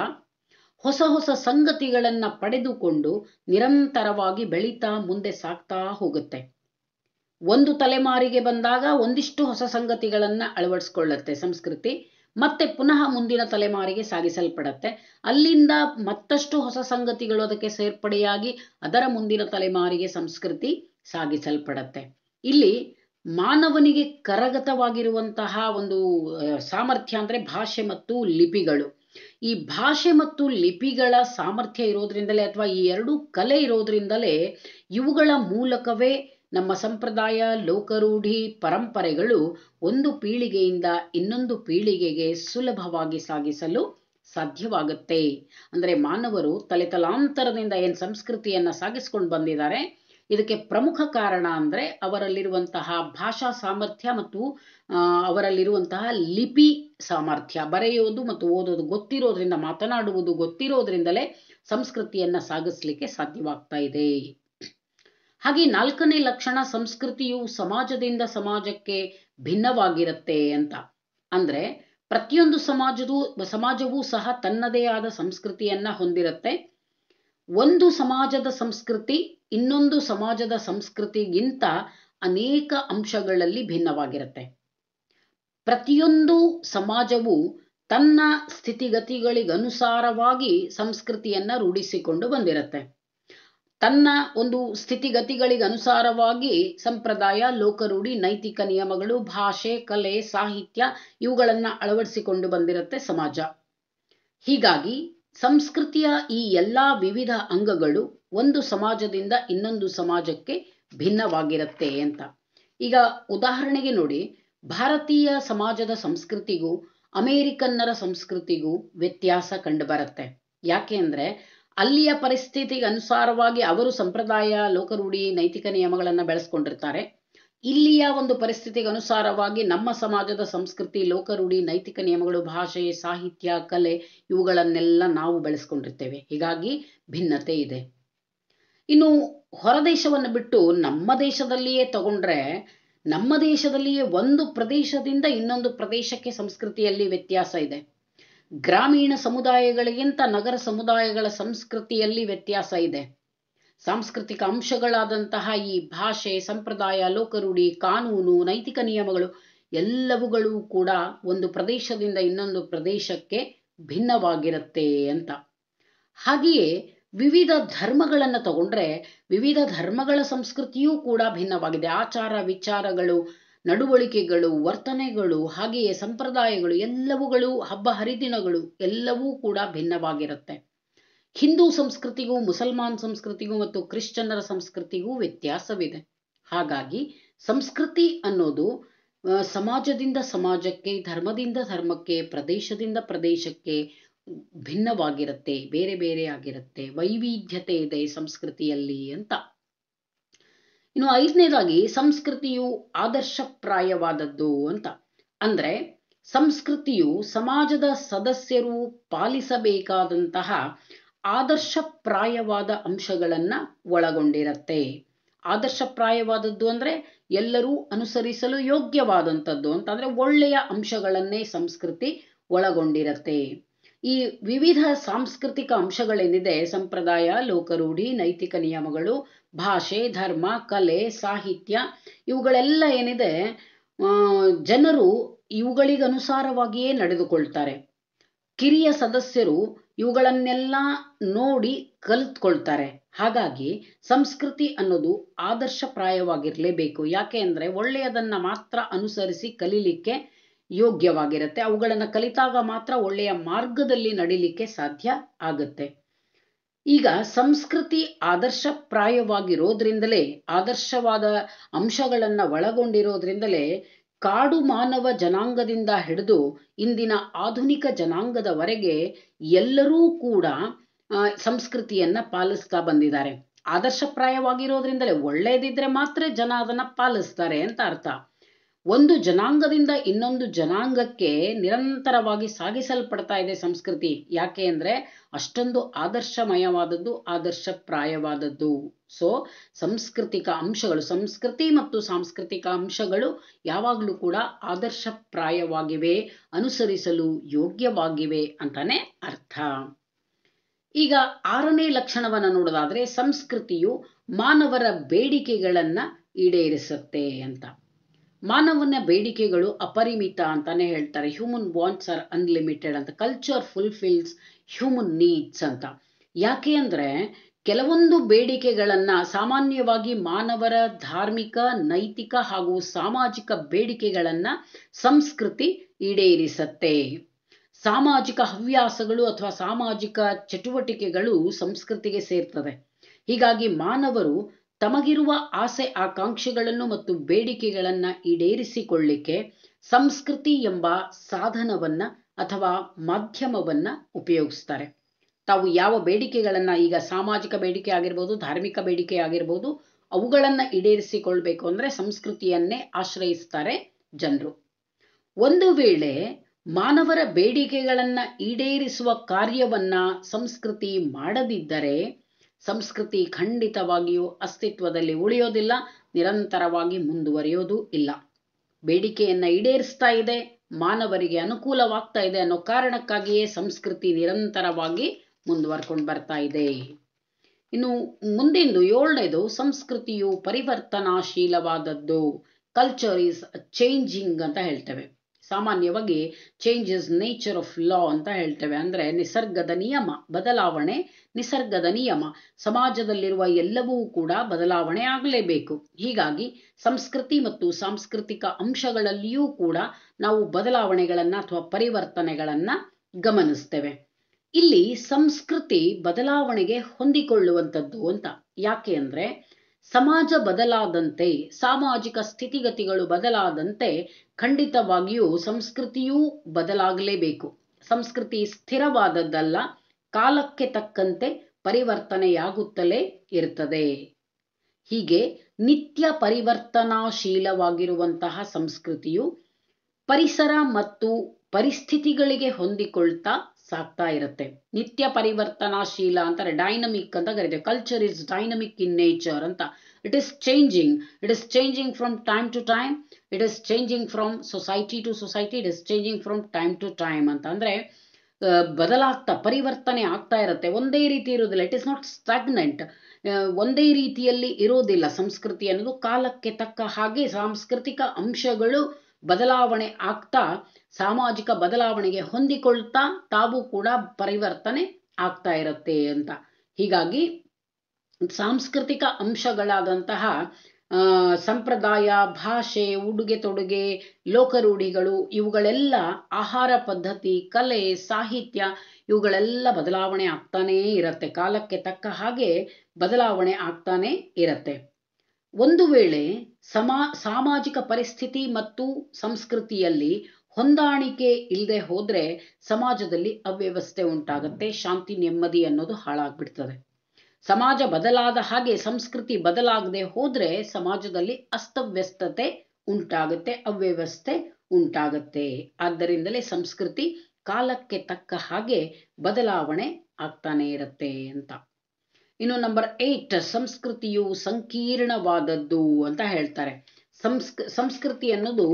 ಹೊಸ ಹೊಸ ಸಂಗತಿಗಳನ್ನು ಪಡೆದುಕೊಂಡು ನಿರಂತರವಾಗಿ ಬೆಳೀತಾ ಮುಂದೆ ಸಾಗ್ತಾ ಹೋಗುತ್ತೆ ಒಂದು ತಲೆಮಾರಿಗೆ ಬಂದಾಗ ಒಂದಿಷ್ಟು ಹೊಸ ಸಂಗತಿಗಳನ್ನು ಅಳವಡಿಸ್ಕೊಳ್ಳುತ್ತೆ ಸಂಸ್ಕೃತಿ ಮತ್ತೆ ಪುನಃ ಮುಂದಿನ ತಲೆಮಾರಿಗೆ ಸಾಗಿಸಲ್ಪಡತ್ತೆ ಅಲ್ಲಿಂದ ಮತ್ತಷ್ಟು ಹೊಸ ಸಂಗತಿಗಳು ಅದಕ್ಕೆ ಸೇರ್ಪಡೆಯಾಗಿ ಅದರ ಮುಂದಿನ ತಲೆಮಾರಿಗೆ ಸಂಸ್ಕೃತಿ ಸಾಗಿಸಲ್ಪಡತ್ತೆ ಇಲ್ಲಿ ಮಾನವನಿಗೆ ಕರಗತವಾಗಿರುವಂತಹ ಒಂದು ಸಾಮರ್ಥ್ಯ ಅಂದ್ರೆ ಭಾಷೆ ಮತ್ತು ಲಿಪಿಗಳು ಈ ಭಾಷೆ ಮತ್ತು ಲಿಪಿಗಳ ಸಾಮರ್ಥ್ಯ ಇರೋದ್ರಿಂದಲೇ ಅಥವಾ ಈ ಎರಡು ಕಲೆ ಇರೋದ್ರಿಂದಲೇ ಇವುಗಳ ಮೂಲಕವೇ ನಮ್ಮ ಸಂಪ್ರದಾಯ ಲೋಕರೂಢಿ ಪರಂಪರೆಗಳು ಒಂದು ಪೀಳಿಗೆಯಿಂದ ಇನ್ನೊಂದು ಪೀಳಿಗೆಗೆ ಸುಲಭವಾಗಿ ಸಾಗಿಸಲು ಸಾಧ್ಯವಾಗುತ್ತೆ ಅಂದರೆ ಮಾನವರು ತಲೆತಲಾಂತರದಿಂದ ಏನು ಸಂಸ್ಕೃತಿಯನ್ನು ಸಾಗಿಸ್ಕೊಂಡು ಬಂದಿದ್ದಾರೆ ಇದಕ್ಕೆ ಪ್ರಮುಖ ಕಾರಣ ಅಂದರೆ ಅವರಲ್ಲಿರುವಂತಹ ಭಾಷಾ ಸಾಮರ್ಥ್ಯ ಮತ್ತು ಅವರಲ್ಲಿರುವಂತಹ ಲಿಪಿ ಸಾಮರ್ಥ್ಯ ಬರೆಯೋದು ಮತ್ತು ಓದೋದು ಗೊತ್ತಿರೋದ್ರಿಂದ ಮಾತನಾಡುವುದು ಗೊತ್ತಿರೋದ್ರಿಂದಲೇ ಸಂಸ್ಕೃತಿಯನ್ನು ಸಾಗಿಸ್ಲಿಕ್ಕೆ ಸಾಧ್ಯವಾಗ್ತಾ ಇದೆ ಹಾಗೆ ನಾಲ್ಕನೇ ಲಕ್ಷಣ ಸಂಸ್ಕೃತಿಯು ಸಮಾಜದಿಂದ ಸಮಾಜಕ್ಕೆ ಭಿನ್ನವಾಗಿರುತ್ತೆ ಅಂತ ಅಂದ್ರೆ ಪ್ರತಿಯೊಂದು ಸಮಾಜದೂ ಸಮಾಜವೂ ಸಹ ತನ್ನದೇ ಆದ ಸಂಸ್ಕೃತಿಯನ್ನ ಹೊಂದಿರುತ್ತೆ ಒಂದು ಸಮಾಜದ ಸಂಸ್ಕೃತಿ ಇನ್ನೊಂದು ಸಮಾಜದ ಸಂಸ್ಕೃತಿಗಿಂತ ಅನೇಕ ಅಂಶಗಳಲ್ಲಿ ಭಿನ್ನವಾಗಿರುತ್ತೆ ಪ್ರತಿಯೊಂದು ಸಮಾಜವು ತನ್ನ ಸ್ಥಿತಿಗತಿಗಳಿಗನುಸಾರವಾಗಿ ಸಂಸ್ಕೃತಿಯನ್ನ ರೂಢಿಸಿಕೊಂಡು ಬಂದಿರುತ್ತೆ ತನ್ನ ಒಂದು ಸ್ಥಿತಿಗತಿಗಳಿಗೆ ಅನುಸಾರವಾಗಿ ಸಂಪ್ರದಾಯ ಲೋಕರೂಢಿ ನೈತಿಕ ನಿಯಮಗಳು ಭಾಷೆ ಕಲೆ ಸಾಹಿತ್ಯ ಇವುಗಳನ್ನು ಅಳವಡಿಸಿಕೊಂಡು ಬಂದಿರುತ್ತೆ ಸಮಾಜ ಹೀಗಾಗಿ ಸಂಸ್ಕೃತಿಯ ಈ ಎಲ್ಲ ವಿವಿಧ ಅಂಗಗಳು ಒಂದು ಸಮಾಜದಿಂದ ಇನ್ನೊಂದು ಸಮಾಜಕ್ಕೆ ಭಿನ್ನವಾಗಿರುತ್ತೆ ಅಂತ ಈಗ ಉದಾಹರಣೆಗೆ ನೋಡಿ ಭಾರತೀಯ ಸಮಾಜದ ಸಂಸ್ಕೃತಿಗೂ ಅಮೇರಿಕನ್ನರ ಸಂಸ್ಕೃತಿಗೂ ವ್ಯತ್ಯಾಸ ಕಂಡುಬರುತ್ತೆ ಯಾಕೆ ಅಂದ್ರೆ ಅಲ್ಲಿಯ ಪರಿಸ್ಥಿತಿಗೆ ಅನುಸಾರವಾಗಿ ಅವರು ಸಂಪ್ರದಾಯ ಲೋಕರೂಢಿ ನೈತಿಕ ನಿಯಮಗಳನ್ನು ಬೆಳೆಸ್ಕೊಂಡಿರ್ತಾರೆ ಇಲ್ಲಿಯ ಒಂದು ಪರಿಸ್ಥಿತಿಗೆ ಅನುಸಾರವಾಗಿ ನಮ್ಮ ಸಮಾಜದ ಸಂಸ್ಕೃತಿ ಲೋಕರೂಢಿ ನೈತಿಕ ನಿಯಮಗಳು ಭಾಷೆ ಸಾಹಿತ್ಯ ಕಲೆ ಇವುಗಳನ್ನೆಲ್ಲ ನಾವು ಬೆಳೆಸ್ಕೊಂಡಿರ್ತೇವೆ ಹೀಗಾಗಿ ಭಿನ್ನತೆ ಇದೆ ಇನ್ನು ಹೊರದೇಶವನ್ನು ಬಿಟ್ಟು ನಮ್ಮ ದೇಶದಲ್ಲಿಯೇ ತಗೊಂಡ್ರೆ ನಮ್ಮ ದೇಶದಲ್ಲಿಯೇ ಒಂದು ಪ್ರದೇಶದಿಂದ ಇನ್ನೊಂದು ಪ್ರದೇಶಕ್ಕೆ ಸಂಸ್ಕೃತಿಯಲ್ಲಿ ವ್ಯತ್ಯಾಸ ಇದೆ ಗ್ರಾಮೀಣ ಸಮುದಾಯಗಳಿಗಿಂತ ನಗರ ಸಮುದಾಯಗಳ ಸಂಸ್ಕೃತಿಯಲ್ಲಿ ವ್ಯತ್ಯಾಸ ಇದೆ ಸಾಂಸ್ಕೃತಿಕ ಅಂಶಗಳಾದಂತಹ ಈ ಭಾಷೆ ಸಂಪ್ರದಾಯ ಲೋಕರೂಢಿ ಕಾನೂನು ನೈತಿಕ ನಿಯಮಗಳು ಎಲ್ಲವುಗಳೂ ಕೂಡ ಒಂದು ಪ್ರದೇಶದಿಂದ ಇನ್ನೊಂದು ಪ್ರದೇಶಕ್ಕೆ ಭಿನ್ನವಾಗಿರುತ್ತೆ ಅಂತ ಹಾಗೆಯೇ ವಿವಿಧ ಧರ್ಮಗಳನ್ನು ತಗೊಂಡ್ರೆ ವಿವಿಧ ಧರ್ಮಗಳ ಸಂಸ್ಕೃತಿಯೂ ಕೂಡ ಭಿನ್ನವಾಗಿದೆ ಆಚಾರ ವಿಚಾರಗಳು ನಡವಳಿಕೆಗಳು ವರ್ತನೆಗಳು ಹಾಗೆಯೇ ಸಂಪ್ರದಾಯಗಳು ಎಲ್ಲವುಗಳು ಹಬ್ಬ ಹರಿದಿನಗಳು ಎಲ್ಲವೂ ಕೂಡ ಭಿನ್ನವಾಗಿರುತ್ತೆ ಹಿಂದೂ ಸಂಸ್ಕೃತಿಗೂ ಮುಸಲ್ಮಾನ್ ಸಂಸ್ಕೃತಿಗೂ ಮತ್ತು ಕ್ರಿಶ್ಚನರ ಸಂಸ್ಕೃತಿಗೂ ವ್ಯತ್ಯಾಸವಿದೆ ಹಾಗಾಗಿ ಸಂಸ್ಕೃತಿ ಅನ್ನೋದು ಸಮಾಜದಿಂದ ಸಮಾಜಕ್ಕೆ ಧರ್ಮದಿಂದ ಧರ್ಮಕ್ಕೆ ಪ್ರದೇಶದಿಂದ ಪ್ರದೇಶಕ್ಕೆ ಭಿನ್ನವಾಗಿರುತ್ತೆ ಬೇರೆ ಬೇರೆ ಆಗಿರುತ್ತೆ ವೈವಿಧ್ಯತೆ ಇದೆ ಸಂಸ್ಕೃತಿಯಲ್ಲಿ ಅಂತ ಇನ್ನು ಐದನೇದಾಗಿ ಸಂಸ್ಕೃತಿಯು ಆದರ್ಶಪ್ರಾಯವಾದದ್ದು ಅಂತ ಅಂದ್ರೆ ಸಂಸ್ಕೃತಿಯು ಸಮಾಜದ ಸದಸ್ಯರು ಪಾಲಿಸಬೇಕಾದಂತಹ ಆದರ್ಶಪ್ರಾಯವಾದ ಅಂಶಗಳನ್ನು ಒಳಗೊಂಡಿರತ್ತೆ ಆದರ್ಶಪ್ರಾಯವಾದದ್ದು ಅಂದ್ರೆ ಎಲ್ಲರೂ ಅನುಸರಿಸಲು ಯೋಗ್ಯವಾದಂಥದ್ದು ಅಂತ ಅಂದ್ರೆ ಒಳ್ಳೆಯ ಅಂಶಗಳನ್ನೇ ಸಂಸ್ಕೃತಿ ಒಳಗೊಂಡಿರತ್ತೆ ಈ ವಿವಿಧ ಸಾಂಸ್ಕೃತಿಕ ಅಂಶಗಳೇನಿದೆ ಸಂಪ್ರದಾಯ ಲೋಕರೂಢಿ ನೈತಿಕ ನಿಯಮಗಳು ಭಾಷೆ ಧರ್ಮ ಕಲೆ ಸಾಹಿತ್ಯ ಇವುಗಳೆಲ್ಲ ಏನಿದೆ ಜನರು ಇವುಗಳಿಗನುಸಾರವಾಗಿಯೇ ನಡೆದುಕೊಳ್ತಾರೆ ಕಿರಿಯ ಸದಸ್ಯರು ಇವುಗಳನ್ನೆಲ್ಲ ನೋಡಿ ಕಲ್ತ್ಕೊಳ್ತಾರೆ ಹಾಗಾಗಿ ಸಂಸ್ಕೃತಿ ಅನ್ನೋದು ಆದರ್ಶಪ್ರಾಯವಾಗಿರಲೇಬೇಕು ಯಾಕೆ ಅಂದರೆ ಒಳ್ಳೆಯದನ್ನು ಮಾತ್ರ ಅನುಸರಿಸಿ ಕಲೀಲಿಕ್ಕೆ ಯೋಗ್ಯವಾಗಿರುತ್ತೆ ಅವುಗಳನ್ನು ಕಲಿತಾಗ ಮಾತ್ರ ಒಳ್ಳೆಯ ಮಾರ್ಗದಲ್ಲಿ ನಡಿಲಿಕ್ಕೆ ಸಾಧ್ಯ ಆಗುತ್ತೆ ಈಗ ಸಂಸ್ಕೃತಿ ಆದರ್ಶಪ್ರಾಯವಾಗಿರೋದ್ರಿಂದಲೇ ಆದರ್ಶವಾದ ಅಂಶಗಳನ್ನು ಒಳಗೊಂಡಿರೋದ್ರಿಂದಲೇ ಕಾಡು ಮಾನವ ಜನಾಂಗದಿಂದ ಹಿಡಿದು ಇಂದಿನ ಆಧುನಿಕ ಜನಾಂಗದವರೆಗೆ ಎಲ್ಲರೂ ಕೂಡ ಸಂಸ್ಕೃತಿಯನ್ನು ಪಾಲಿಸ್ತಾ ಬಂದಿದ್ದಾರೆ ಆದರ್ಶಪ್ರಾಯವಾಗಿರೋದ್ರಿಂದಲೇ ಒಳ್ಳೇದಿದ್ರೆ ಮಾತ್ರ ಜನ ಅದನ್ನು ಪಾಲಿಸ್ತಾರೆ ಅಂತ ಅರ್ಥ ಒಂದು ಜನಾಂಗದಿಂದ ಇನ್ನೊಂದು ಜನಾಂಗಕ್ಕೆ ನಿರಂತರವಾಗಿ ಸಾಗಿಸಲ್ಪಡ್ತಾ ಇದೆ ಸಂಸ್ಕೃತಿ ಯಾಕೆ ಅಂದರೆ ಅಷ್ಟೊಂದು ಆದರ್ಶಮಯವಾದದ್ದು ಆದರ್ಶಪ್ರಾಯವಾದದ್ದು ಸೊ ಸಾಂಸ್ಕೃತಿಕ ಅಂಶಗಳು ಸಂಸ್ಕೃತಿ ಮತ್ತು ಸಾಂಸ್ಕೃತಿಕ ಅಂಶಗಳು ಯಾವಾಗಲೂ ಕೂಡ ಆದರ್ಶಪ್ರಾಯವಾಗಿವೆ ಅನುಸರಿಸಲು ಯೋಗ್ಯವಾಗಿವೆ ಅಂತಾನೆ ಅರ್ಥ ಈಗ ಆರನೇ ಲಕ್ಷಣವನ್ನು ನೋಡೋದಾದ್ರೆ ಸಂಸ್ಕೃತಿಯು ಮಾನವರ ಬೇಡಿಕೆಗಳನ್ನ ಈಡೇರಿಸುತ್ತೆ ಅಂತ ಮಾನವನ ಬೇಡಿಕೆಗಳು ಅಪರಿಮಿತ ಅಂತಾನೆ ಹೇಳ್ತಾರೆ ಹ್ಯೂಮನ್ ವಾಂಟ್ಸ್ ಆರ್ ಅನ್ಲಿಮಿಟೆಡ್ ಅಂತ ಕಲ್ಚರ್ ಫುಲ್ಫಿಲ್ಸ್ ಹ್ಯೂಮನ್ ನೀಡ್ಸ್ ಅಂತ ಯಾಕೆ ಅಂದ್ರೆ ಕೆಲವೊಂದು ಬೇಡಿಕೆಗಳನ್ನು ಸಾಮಾನ್ಯವಾಗಿ ಮಾನವರ ಧಾರ್ಮಿಕ ನೈತಿಕ ಹಾಗೂ ಸಾಮಾಜಿಕ ಬೇಡಿಕೆಗಳನ್ನು ಸಂಸ್ಕೃತಿ ಈಡೇರಿಸತ್ತೆ ಸಾಮಾಜಿಕ ಹವ್ಯಾಸಗಳು ಅಥವಾ ಸಾಮಾಜಿಕ ಚಟುವಟಿಕೆಗಳು ಸಂಸ್ಕೃತಿಗೆ ಸೇರ್ತದೆ ಹೀಗಾಗಿ ಮಾನವರು ತಮಗಿರುವ ಆಸೆ ಆಕಾಂಕ್ಷೆಗಳನ್ನು ಮತ್ತು ಬೇಡಿಕೆಗಳನ್ನು ಈಡೇರಿಸಿಕೊಳ್ಳಿಕ್ಕೆ ಸಂಸ್ಕೃತಿ ಎಂಬ ಸಾಧನವನ್ನು ಅಥವಾ ಮಾಧ್ಯಮವನ್ನು ಉಪಯೋಗಿಸ್ತಾರೆ ತಾವು ಯಾವ ಬೇಡಿಕೆಗಳನ್ನು ಈಗ ಸಾಮಾಜಿಕ ಬೇಡಿಕೆ ಆಗಿರ್ಬೋದು ಧಾರ್ಮಿಕ ಬೇಡಿಕೆ ಆಗಿರ್ಬೋದು ಅವುಗಳನ್ನು ಈಡೇರಿಸಿಕೊಳ್ಬೇಕು ಅಂದರೆ ಸಂಸ್ಕೃತಿಯನ್ನೇ ಆಶ್ರಯಿಸ್ತಾರೆ ಜನರು ಒಂದು ವೇಳೆ ಮಾನವರ ಬೇಡಿಕೆಗಳನ್ನು ಈಡೇರಿಸುವ ಕಾರ್ಯವನ್ನು ಸಂಸ್ಕೃತಿ ಮಾಡದಿದ್ದರೆ ಸಂಸ್ಕೃತಿ ಖಂಡಿತವಾಗಿಯೂ ಅಸ್ತಿತ್ವದಲ್ಲಿ ಉಳಿಯೋದಿಲ್ಲ ನಿರಂತರವಾಗಿ ಮುಂದುವರಿಯೋದು ಇಲ್ಲ ಬೇಡಿಕೆಯನ್ನು ಈಡೇರಿಸ್ತಾ ಇದೆ ಮಾನವರಿಗೆ ಅನುಕೂಲವಾಗ್ತಾ ಇದೆ ಅನ್ನೋ ಕಾರಣಕ್ಕಾಗಿಯೇ ಸಂಸ್ಕೃತಿ ನಿರಂತರವಾಗಿ ಮುಂದುವರ್ಕೊಂಡು ಬರ್ತಾ ಇದೆ ಇನ್ನು ಮುಂದಿಂದು ಏಳನೇದು ಸಂಸ್ಕೃತಿಯು ಪರಿವರ್ತನಾಶೀಲವಾದದ್ದು ಕಲ್ಚರ್ ಈಸ್ ಚೇಂಜಿಂಗ್ ಅಂತ ಹೇಳ್ತೇವೆ ಸಾಮಾನ್ಯವಾಗಿ ಚೇಂಜಸ್ ನೇಚರ್ ಆಫ್ ಲಾ ಅಂತ ಹೇಳ್ತೇವೆ ಅಂದ್ರೆ ನಿಸರ್ಗದ ನಿಯಮ ಬದಲಾವಣೆ ನಿಸರ್ಗದ ನಿಯಮ ಸಮಾಜದಲ್ಲಿರುವ ಎಲ್ಲವೂ ಕೂಡ ಬದಲಾವಣೆ ಆಗಲೇಬೇಕು ಹೀಗಾಗಿ ಸಂಸ್ಕೃತಿ ಮತ್ತು ಸಾಂಸ್ಕೃತಿಕ ಅಂಶಗಳಲ್ಲಿಯೂ ಕೂಡ ನಾವು ಬದಲಾವಣೆಗಳನ್ನು ಅಥವಾ ಪರಿವರ್ತನೆಗಳನ್ನು ಗಮನಿಸ್ತೇವೆ ಇಲ್ಲಿ ಸಂಸ್ಕೃತಿ ಬದಲಾವಣೆಗೆ ಹೊಂದಿಕೊಳ್ಳುವಂಥದ್ದು ಅಂತ ಯಾಕೆ ಅಂದ್ರೆ ಸಮಾಜ ಬದಲಾದಂತೆ ಸಾಮಾಜಿಕ ಸ್ಥಿತಿಗತಿಗಳು ಬದಲಾದಂತೆ ಖಂಡಿತವಾಗಿಯೂ ಸಂಸ್ಕೃತಿಯೂ ಬದಲಾಗಲೇಬೇಕು ಸಂಸ್ಕೃತಿ ಸ್ಥಿರವಾದದ್ದಲ್ಲ ಕಾಲಕ್ಕೆ ತಕ್ಕಂತೆ ಪರಿವರ್ತನೆಯಾಗುತ್ತಲೇ ಇರ್ತದೆ ಹೀಗೆ ನಿತ್ಯ ಪರಿವರ್ತನಾಶೀಲವಾಗಿರುವಂತಹ ಸಂಸ್ಕೃತಿಯು ಪರಿಸರ ಮತ್ತು ಪರಿಸ್ಥಿತಿಗಳಿಗೆ ಹೊಂದಿಕೊಳ್ತಾ ಸಾಕ್ತಾ ಇರುತ್ತೆ ನಿತ್ಯ ಪರಿವರ್ತನಾಶೀಲ ಅಂತಾರೆ ಡೈನಮಿಕ್ ಅಂತ ಕರಿತೇವೆ culture is dynamic in nature ಅಂತ it is changing it is changing from time to time it is changing from society to society it is changing from time to time ಅಂತ ಅಂದರೆ ಬದಲಾಗ್ತಾ ಪರಿವರ್ತನೆ ಆಗ್ತಾ ಇರುತ್ತೆ ಒಂದೇ ರೀತಿ ಇರೋದಿಲ್ಲ ಇಟ್ ಇಸ್ ನಾಟ್ ಸ್ಟಾಗ್ನೆಂಟ್ ಒಂದೇ ರೀತಿಯಲ್ಲಿ ಇರೋದಿಲ್ಲ ಸಂಸ್ಕೃತಿ ಅನ್ನೋದು ಕಾಲಕ್ಕೆ ತಕ್ಕ ಹಾಗೆ ಸಾಂಸ್ಕೃತಿಕ ಅಂಶಗಳು ಬದಲಾವಣೆ ಆಗ್ತಾ ಸಾಮಾಜಿಕ ಬದಲಾವಣೆಗೆ ಹೊಂದಿಕೊಳ್ತಾ ತಾವು ಕೂಡ ಪರಿವರ್ತನೆ ಆಗ್ತಾ ಇರುತ್ತೆ ಅಂತ ಹೀಗಾಗಿ ಸಾಂಸ್ಕೃತಿಕ ಅಂಶಗಳಾದಂತಹ ಸಂಪ್ರದಾಯ ಭಾಷೆ ಉಡುಗೆ ತೊಡುಗೆ ಲೋಕರೂಢಿಗಳು ಇವುಗಳೆಲ್ಲ ಆಹಾರ ಪದ್ಧತಿ ಕಲೆ ಸಾಹಿತ್ಯ ಇವುಗಳೆಲ್ಲ ಬದಲಾವಣೆ ಆಗ್ತಾನೇ ಇರತ್ತೆ ಕಾಲಕ್ಕೆ ತಕ್ಕ ಹಾಗೆ ಬದಲಾವಣೆ ಆಗ್ತಾನೇ ಇರತ್ತೆ ಒಂದು ವೇಳೆ ಸಮ ಸಾಮಾಜಿಕ ಪರಿಸ್ಥಿತಿ ಮತ್ತು ಸಂಸ್ಕೃತಿಯಲ್ಲಿ ಹೊಂದಾಣಿಕೆ ಇಲ್ಲದೆ ಹೋದರೆ ಸಮಾಜದಲ್ಲಿ ಅವ್ಯವಸ್ಥೆ ಉಂಟಾಗತ್ತೆ ಶಾಂತಿ ನೆಮ್ಮದಿ ಅನ್ನೋದು ಹಾಳಾಗ್ಬಿಡ್ತದೆ ಸಮಾಜ ಬದಲಾದ ಹಾಗೆ ಸಂಸ್ಕೃತಿ ಬದಲಾಗದೆ ಹೋದರೆ ಸಮಾಜದಲ್ಲಿ ಅಸ್ತವ್ಯಸ್ತತೆ ಉಂಟಾಗುತ್ತೆ ಅವ್ಯವಸ್ಥೆ ಉಂಟಾಗತ್ತೆ ಆದ್ದರಿಂದಲೇ ಸಂಸ್ಕೃತಿ ಕಾಲಕ್ಕೆ ತಕ್ಕ ಹಾಗೆ ಬದಲಾವಣೆ ಆಗ್ತಾನೆ ಇರುತ್ತೆ ಅಂತ ಇನ್ನು ನಂಬರ್ ಏಟ್ ಸಂಸ್ಕೃತಿಯು ಸಂಕೀರ್ಣವಾದದ್ದು ಅಂತ ಹೇಳ್ತಾರೆ ಸಂಸ್ಕ ಸಂಸ್ಕೃತಿ ಅನ್ನೋದು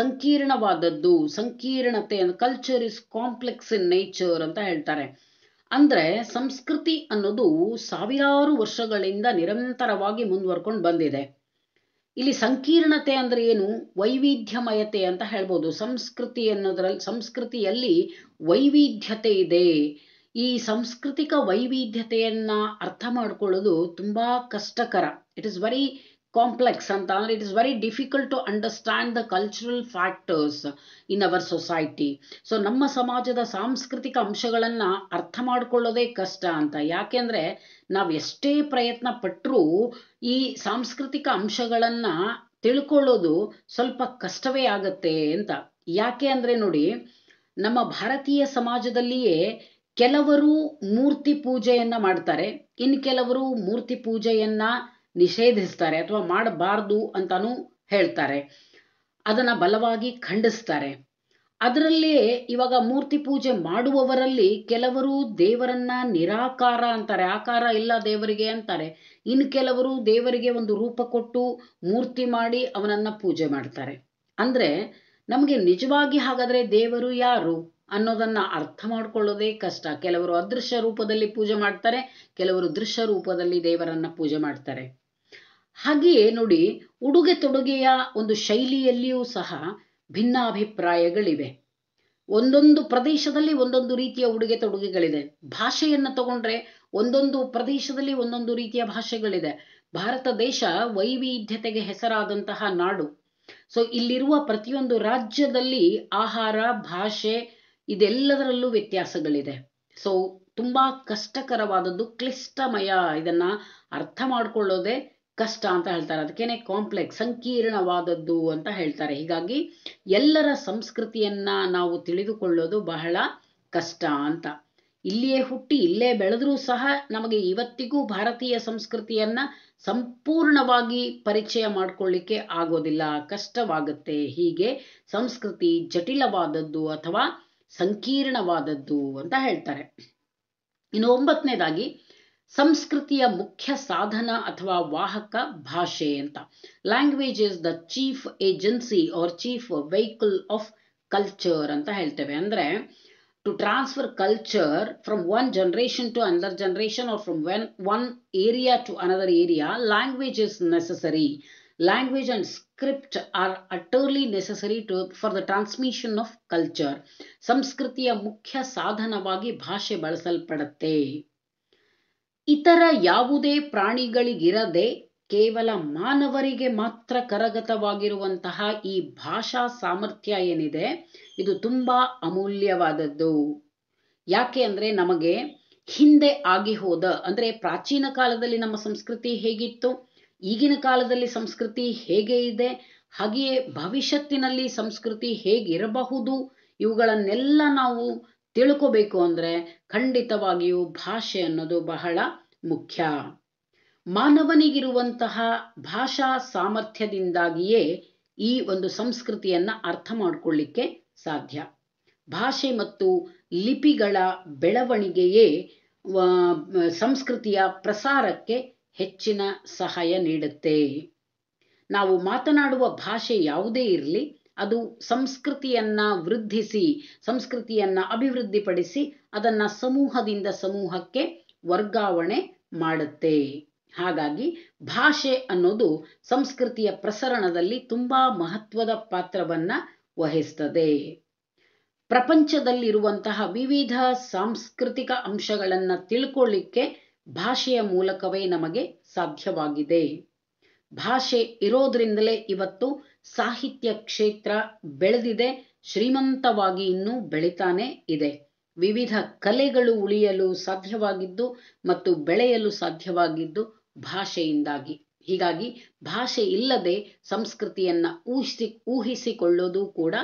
ಸಂಕೀರ್ಣವಾದದ್ದು ಸಂಕೀರ್ಣತೆ ಅಂದ್ರೆ culture is complex in nature ಅಂತ ಹೇಳ್ತಾರೆ ಅಂದ್ರೆ ಸಂಸ್ಕೃತಿ ಅನ್ನೋದು ಸಾವಿರಾರು ವರ್ಷಗಳಿಂದ ನಿರಂತರವಾಗಿ ಮುಂದುವರ್ಕೊಂಡು ಬಂದಿದೆ ಇಲ್ಲಿ ಸಂಕೀರ್ಣತೆ ಅಂದ್ರೆ ಏನು ವೈವಿಧ್ಯಮಯತೆ ಅಂತ ಹೇಳ್ಬೋದು ಸಂಸ್ಕೃತಿ ಅನ್ನೋದ್ರಲ್ಲಿ ಸಂಸ್ಕೃತಿಯಲ್ಲಿ ವೈವಿಧ್ಯತೆ ಇದೆ ಈ ಸಾಂಸ್ಕೃತಿಕ ವೈವಿಧ್ಯತೆಯನ್ನು ಅರ್ಥ ಮಾಡ್ಕೊಳ್ಳೋದು ತುಂಬಾ ಕಷ್ಟಕರ ಇಟ್ ಇಸ್ ವೆರಿ ಕಾಂಪ್ಲೆಕ್ಸ್ ಅಂತ ಅಂದ್ರೆ it is very difficult to understand the cultural factors in our society so ನಮ್ಮ ಸಮಾಜದ ಸಾಂಸ್ಕೃತಿಕ ಅಂಶಗಳನ್ನು ಅರ್ಥ ಮಾಡ್ಕೊಳ್ಳೋದೇ ಕಷ್ಟ ಅಂತ ಯಾಕೆಂದರೆ ನಾವು ಎಷ್ಟೇ ಪ್ರಯತ್ನ ಪಟ್ಟರೂ ಈ ಸಾಂಸ್ಕೃತಿಕ ಅಂಶಗಳನ್ನು ತಿಳ್ಕೊಳ್ಳೋದು ಸ್ವಲ್ಪ ಕಷ್ಟವೇ ಆಗತ್ತೆ ಅಂತ ಯಾಕೆ ಅಂದ್ರೆ ನೋಡಿ ನಮ್ಮ ಭಾರತೀಯ ಸಮಾಜದಲ್ಲಿಯೇ ಕೆಲವರು ಮೂರ್ತಿ ಪೂಜೆಯನ್ನ ಮಾಡ್ತಾರೆ ಇನ್ ಕೆಲವರು ಮೂರ್ತಿ ಪೂಜೆಯನ್ನ ನಿಷೇಧಿಸ್ತಾರೆ ಅಥವಾ ಮಾಡಬಾರ್ದು ಅಂತಾನೂ ಹೇಳ್ತಾರೆ ಅದನ್ನ ಬಲವಾಗಿ ಖಂಡಿಸ್ತಾರೆ ಅದರಲ್ಲಿಯೇ ಇವಾಗ ಮೂರ್ತಿ ಪೂಜೆ ಮಾಡುವವರಲ್ಲಿ ಕೆಲವರು ದೇವರನ್ನ ನಿರಾಕಾರ ಅಂತಾರೆ ಆಕಾರ ಇಲ್ಲ ದೇವರಿಗೆ ಅಂತಾರೆ ಇನ್ನು ಕೆಲವರು ದೇವರಿಗೆ ಒಂದು ರೂಪ ಕೊಟ್ಟು ಮೂರ್ತಿ ಮಾಡಿ ಅವನನ್ನ ಪೂಜೆ ಮಾಡ್ತಾರೆ ಅಂದ್ರೆ ನಮಗೆ ನಿಜವಾಗಿ ಹಾಗಾದ್ರೆ ದೇವರು ಯಾರು ಅನ್ನೋದನ್ನ ಅರ್ಥ ಮಾಡ್ಕೊಳ್ಳೋದೇ ಕಷ್ಟ ಕೆಲವರು ಅದೃಶ್ಯ ರೂಪದಲ್ಲಿ ಪೂಜೆ ಮಾಡ್ತಾರೆ ಕೆಲವರು ದೃಶ್ಯ ರೂಪದಲ್ಲಿ ದೇವರನ್ನ ಪೂಜೆ ಮಾಡ್ತಾರೆ ಹಾಗೆಯೇ ನೋಡಿ ಉಡುಗೆ ತೊಡುಗೆಯ ಒಂದು ಶೈಲಿಯಲ್ಲಿಯೂ ಸಹ ಭಿನ್ನಾಭಿಪ್ರಾಯಗಳಿವೆ ಒಂದೊಂದು ಪ್ರದೇಶದಲ್ಲಿ ಒಂದೊಂದು ರೀತಿಯ ಉಡುಗೆ ತೊಡುಗೆಗಳಿದೆ ಭಾಷೆಯನ್ನು ತಗೊಂಡ್ರೆ ಒಂದೊಂದು ಪ್ರದೇಶದಲ್ಲಿ ಒಂದೊಂದು ರೀತಿಯ ಭಾಷೆಗಳಿದೆ ಭಾರತ ದೇಶ ವೈವಿಧ್ಯತೆಗೆ ಹೆಸರಾದಂತಹ ನಾಡು ಸೊ ಇಲ್ಲಿರುವ ಪ್ರತಿಯೊಂದು ರಾಜ್ಯದಲ್ಲಿ ಆಹಾರ ಭಾಷೆ ಇದೆಲ್ಲದರಲ್ಲೂ ವ್ಯತ್ಯಾಸಗಳಿದೆ ಸೊ ತುಂಬಾ ಕಷ್ಟಕರವಾದದ್ದು ಕ್ಲಿಷ್ಟಮಯ ಇದನ್ನ ಅರ್ಥ ಮಾಡ್ಕೊಳ್ಳೋದೆ ಕಷ್ಟ ಅಂತ ಹೇಳ್ತಾರೆ ಅದಕ್ಕೇನೆ ಕಾಂಪ್ಲೆಕ್ಸ್ ಸಂಕೀರ್ಣವಾದದ್ದು ಅಂತ ಹೇಳ್ತಾರೆ ಹೀಗಾಗಿ ಎಲ್ಲರ ಸಂಸ್ಕೃತಿಯನ್ನ ನಾವು ತಿಳಿದುಕೊಳ್ಳೋದು ಬಹಳ ಕಷ್ಟ ಅಂತ ಇಲ್ಲಿಯೇ ಹುಟ್ಟಿ ಇಲ್ಲೇ ಬೆಳೆದರೂ ಸಹ ನಮಗೆ ಇವತ್ತಿಗೂ ಭಾರತೀಯ ಸಂಸ್ಕೃತಿಯನ್ನ ಸಂಪೂರ್ಣವಾಗಿ ಪರಿಚಯ ಮಾಡ್ಕೊಳ್ಳಿಕ್ಕೆ ಆಗೋದಿಲ್ಲ ಕಷ್ಟವಾಗುತ್ತೆ ಹೀಗೆ ಸಂಸ್ಕೃತಿ ಜಟಿಲವಾದದ್ದು ಅಥವಾ ಸಂಕೀರ್ಣವಾದದ್ದು ಅಂತ ಹೇಳ್ತಾರೆ ಇನ್ನು ಒಂಬತ್ತನೇದಾಗಿ ಸಂಸ್ಕೃತಿಯ ಮುಖ್ಯ ಸಾಧನ ಅಥವಾ ವಾಹಕ ಭಾಷೆ ಅಂತ language is the chief agency or chief vehicle of culture ಅಂತ ಹೇಳ್ತೇವೆ ಅಂದ್ರೆ to transfer culture from one generation to another generation or from when one area to another area language is necessary language and script are utterly necessary to for the transmission of culture. ಸಂಸ್ಕೃತಿಯ ಮುಖ್ಯ ಸಾಧನವಾಗಿ ಭಾಷೆ ಬಳಸಲ್ಪಡುತ್ತೆ ಇತರ ಯಾವುದೇ ಪ್ರಾಣಿಗಳಿಗಿರದೆ ಕೇವಲ ಮಾನವರಿಗೆ ಮಾತ್ರ ಕರಗತವಾಗಿರುವಂತಹ ಈ ಭಾಷಾ ಸಾಮರ್ಥ್ಯ ಏನಿದೆ ಇದು ತುಂಬಾ ಅಮೂಲ್ಯವಾದದ್ದು ಯಾಕೆ ಅಂದ್ರೆ ನಮಗೆ ಹಿಂದೆ ಆಗಿ ಹೋದ ಅಂದರೆ ಪ್ರಾಚೀನ ಕಾಲದಲ್ಲಿ ನಮ್ಮ ಸಂಸ್ಕೃತಿ ಹೇಗಿತ್ತು ಈಗಿನ ಕಾಲದಲ್ಲಿ ಸಂಸ್ಕೃತಿ ಹೇಗೆ ಇದೆ ಹಾಗೆಯೇ ಭವಿಷ್ಯತ್ತಿನಲ್ಲಿ ಸಂಸ್ಕೃತಿ ಹೇಗಿರಬಹುದು ಇವುಗಳನ್ನೆಲ್ಲ ನಾವು ತಿಳ್ಕೋಬೇಕು ಅಂದರೆ ಖಂಡಿತವಾಗಿಯೂ ಭಾಷೆ ಅನ್ನೋದು ಬಹಳ ಮುಖ್ಯ ಮಾನವನಿಗಿರುವಂತಹ ಭಾಷಾ ಸಾಮರ್ಥ್ಯದಿಂದಾಗಿಯೇ ಈ ಒಂದು ಸಂಸ್ಕೃತಿಯನ್ನ ಅರ್ಥ ಮಾಡಿಕೊಳ್ಳಿಕ್ಕೆ ಸಾಧ್ಯ ಭಾಷೆ ಮತ್ತು ಲಿಪಿಗಳ ಬೆಳವಣಿಗೆಯೇ ಸಂಸ್ಕೃತಿಯ ಪ್ರಸಾರಕ್ಕೆ ಹೆಚ್ಚಿನ ಸಹಾಯ ನೀಡುತ್ತೆ ನಾವು ಮಾತನಾಡುವ ಭಾಷೆ ಯಾವುದೇ ಇರಲಿ ಅದು ಸಂಸ್ಕೃತಿಯನ್ನ ವೃದ್ಧಿಸಿ ಸಂಸ್ಕೃತಿಯನ್ನ ಅಭಿವೃದ್ಧಿಪಡಿಸಿ ಅದನ್ನ ಸಮೂಹದಿಂದ ಸಮೂಹಕ್ಕೆ ವರ್ಗಾವಣೆ ಮಾಡುತ್ತೆ ಹಾಗಾಗಿ ಭಾಷೆ ಅನ್ನೋದು ಸಂಸ್ಕೃತಿಯ ಪ್ರಸರಣದಲ್ಲಿ ತುಂಬಾ ಮಹತ್ವದ ಪಾತ್ರವನ್ನ ವಹಿಸ್ತದೆ ಪ್ರಪಂಚದಲ್ಲಿರುವಂತಹ ವಿವಿಧ ಸಾಂಸ್ಕೃತಿಕ ಅಂಶಗಳನ್ನು ತಿಳ್ಕೊಳ್ಳಿಕ್ಕೆ ಭಾಷೆಯ ಮೂಲಕವೇ ನಮಗೆ ಸಾಧ್ಯವಾಗಿದೆ ಭಾಷೆ ಇರೋದ್ರಿಂದಲೇ ಇವತ್ತು ಸಾಹಿತ್ಯ ಕ್ಷೇತ್ರ ಬೆಳೆದಿದೆ ಶ್ರೀಮಂತವಾಗಿ ಇನ್ನೂ ಬೆಳಿತಾನೆ ಇದೆ ವಿವಿಧ ಕಲೆಗಳು ಉಳಿಯಲು ಸಾಧ್ಯವಾಗಿದ್ದು ಮತ್ತು ಬೆಳೆಯಲು ಸಾಧ್ಯವಾಗಿದ್ದು ಭಾಷೆಯಿಂದಾಗಿ ಹೀಗಾಗಿ ಭಾಷೆ ಇಲ್ಲದೆ ಸಂಸ್ಕೃತಿಯನ್ನ ಊಹಿಸಿ ಊಹಿಸಿಕೊಳ್ಳೋದು ಕೂಡ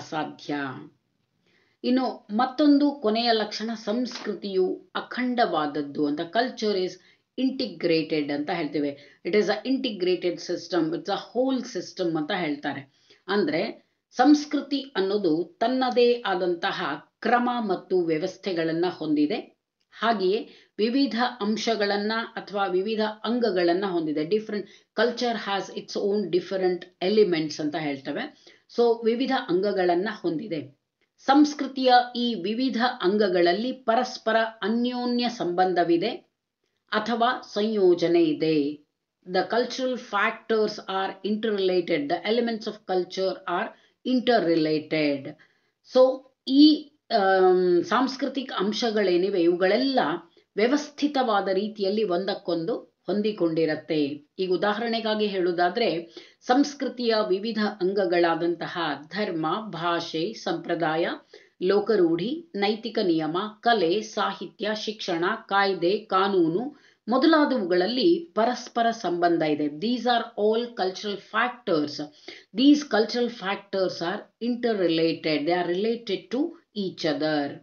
ಅಸಾಧ್ಯ ಇನ್ನು ಮತ್ತೊಂದು ಕೊನೆಯ ಲಕ್ಷಣ ಸಂಸ್ಕೃತಿಯು ಅಖಂಡವಾದದ್ದು ಅಂತ ಕಲ್ಚರ್ ಇಸ್ ಇಂಟಿಗ್ರೇಟೆಡ್ ಅಂತ ಹೇಳ್ತೇವೆ it is a integrated system it's a whole system ಅಂತ ಹೇಳ್ತಾರೆ ಅಂದರೆ ಸಂಸ್ಕೃತಿ ಅನ್ನೋದು ತನ್ನದೇ ಆದಂತಹ ಕ್ರಮ ಮತ್ತು ವ್ಯವಸ್ಥೆಗಳನ್ನು ಹೊಂದಿದೆ ಹಾಗೆಯೇ ವಿವಿಧ ಅಂಶಗಳನ್ನು ಅಥವಾ ವಿವಿಧ ಅಂಗಗಳನ್ನು ಹೊಂದಿದೆ different culture has its own different elements ಅಂತ ಹೇಳ್ತೇವೆ ಸೊ ವಿವಿಧ ಅಂಗಗಳನ್ನು ಹೊಂದಿದೆ ಸಂಸ್ಕೃತಿಯ ಈ ವಿವಿಧ ಅಂಗಗಳಲ್ಲಿ ಪರಸ್ಪರ ಅನ್ಯೋನ್ಯ ಸಂಬಂಧವಿದೆ ಅಥವಾ ಸಂಯೋಜನೆ ಇದೆ the cultural factors are interrelated the elements of culture are interrelated so ಈ um, ಸಾಂಸ್ಕೃತಿಕ ಅಂಶಗಳೇನಿವೆ ಇವುಗಳೆಲ್ಲ ವ್ಯವಸ್ಥಿತವಾದ ರೀತಿಯಲ್ಲಿ ಒಂದಕ್ಕೊಂದು ಹೊಂದಿಕೊಂಡಿರತ್ತೆ ಈಗ ಉದಾಹರಣೆಗಾಗಿ ಹೇಳುವುದಾದ್ರೆ ಸಂಸ್ಕೃತಿಯ ವಿವಿಧ ಅಂಗಗಳಾದಂತಹ ಧರ್ಮ ಭಾಷೆ ಸಂಪ್ರದಾಯ ಲೋಕರೂಢಿ ನೈತಿಕ ನಿಯಮ ಕಲೆ ಸಾಹಿತ್ಯ ಶಿಕ್ಷಣ ಕಾಯ್ದೆ ಕಾನೂನು ಮೊದಲಾದವುಗಳಲ್ಲಿ ಪರಸ್ಪರ ಸಂಬಂಧ ಇದೆ these are all cultural factors these cultural factors are interrelated they are related to each other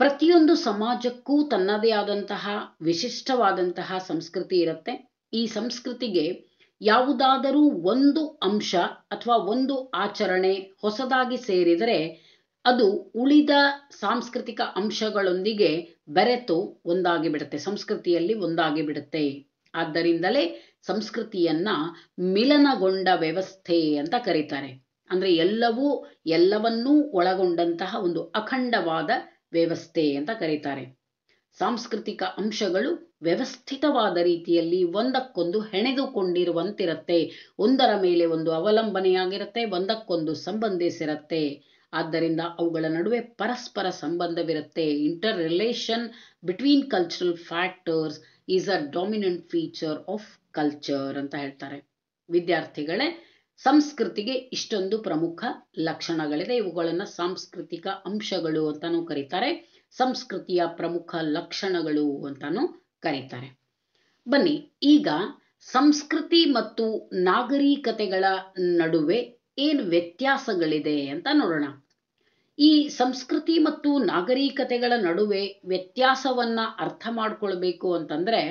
ಪ್ರತಿಯೊಂದು ಸಮಾಜಕ್ಕೂ ತನ್ನದೇ ಆದಂತಹ ವಿಶಿಷ್ಟವಾದಂತಹ ಸಂಸ್ಕೃತಿ ಇರುತ್ತೆ ಈ ಸಂಸ್ಕೃತಿಗೆ ಯಾವುದಾದರೂ ಒಂದು ಅಂಶ ಅಥವಾ ಒಂದು ಆಚರಣೆ ಹೊಸದಾಗಿ ಸೇರಿದರೆ ಅದು ಉಳಿದ ಸಾಂಸ್ಕೃತಿಕ ಅಂಶಗಳೊಂದಿಗೆ ಬೆರೆತು ಒಂದಾಗಿ ಬಿಡುತ್ತೆ ಸಂಸ್ಕೃತಿಯಲ್ಲಿ ಒಂದಾಗಿ ಬಿಡುತ್ತೆ ಆದ್ದರಿಂದಲೇ ಸಂಸ್ಕೃತಿಯನ್ನ ಮಿಲನಗೊಂಡ ವ್ಯವಸ್ಥೆ ಅಂತ ಕರೀತಾರೆ ಅಂದ್ರೆ ಎಲ್ಲವೂ ಎಲ್ಲವನ್ನೂ ಒಳಗೊಂಡಂತಹ ಒಂದು ಅಖಂಡವಾದ ವ್ಯವಸ್ಥೆ ಅಂತ ಕರೀತಾರೆ ಸಾಂಸ್ಕೃತಿಕ ಅಂಶಗಳು ವ್ಯವಸ್ಥಿತವಾದ ರೀತಿಯಲ್ಲಿ ಒಂದಕ್ಕೊಂದು ಹೆಣೆದುಕೊಂಡಿರುವಂತಿರುತ್ತೆ ಒಂದರ ಮೇಲೆ ಒಂದು ಅವಲಂಬನೆಯಾಗಿರುತ್ತೆ ಒಂದಕ್ಕೊಂದು ಸಂಬಂಧಿಸಿರುತ್ತೆ ಆದ್ದರಿಂದ ಅವುಗಳ ನಡುವೆ ಪರಸ್ಪರ ಸಂಬಂಧವಿರುತ್ತೆ interrelation between cultural factors is a dominant feature of culture ಅಂತ ಹೇಳ್ತಾರೆ ವಿದ್ಯಾರ್ಥಿಗಳೇ ಸಂಸ್ಕೃತಿಗೆ ಇಷ್ಟೊಂದು ಪ್ರಮುಖ ಲಕ್ಷಣಗಳಿದೆ ಇವುಗಳನ್ನು ಸಾಂಸ್ಕೃತಿಕ ಅಂಶಗಳು ಅಂತಾನೂ ಕರೀತಾರೆ ಸಂಸ್ಕೃತಿಯ ಪ್ರಮುಖ ಲಕ್ಷಣಗಳು ಅಂತಾನೂ ಕರೀತಾರೆ ಬನ್ನಿ ಈಗ ಸಂಸ್ಕೃತಿ ಮತ್ತು ನಾಗರಿಕತೆಗಳ ನಡುವೆ ಏನು ವ್ಯತ್ಯಾಸಗಳಿದೆ ಅಂತ ನೋಡೋಣ ಈ ಸಂಸ್ಕೃತಿ ಮತ್ತು ನಾಗರಿಕತೆಗಳ ನಡುವೆ ವ್ಯತ್ಯಾಸವನ್ನ ಅರ್ಥ ಮಾಡ್ಕೊಳ್ಬೇಕು ಅಂತಂದ್ರೆ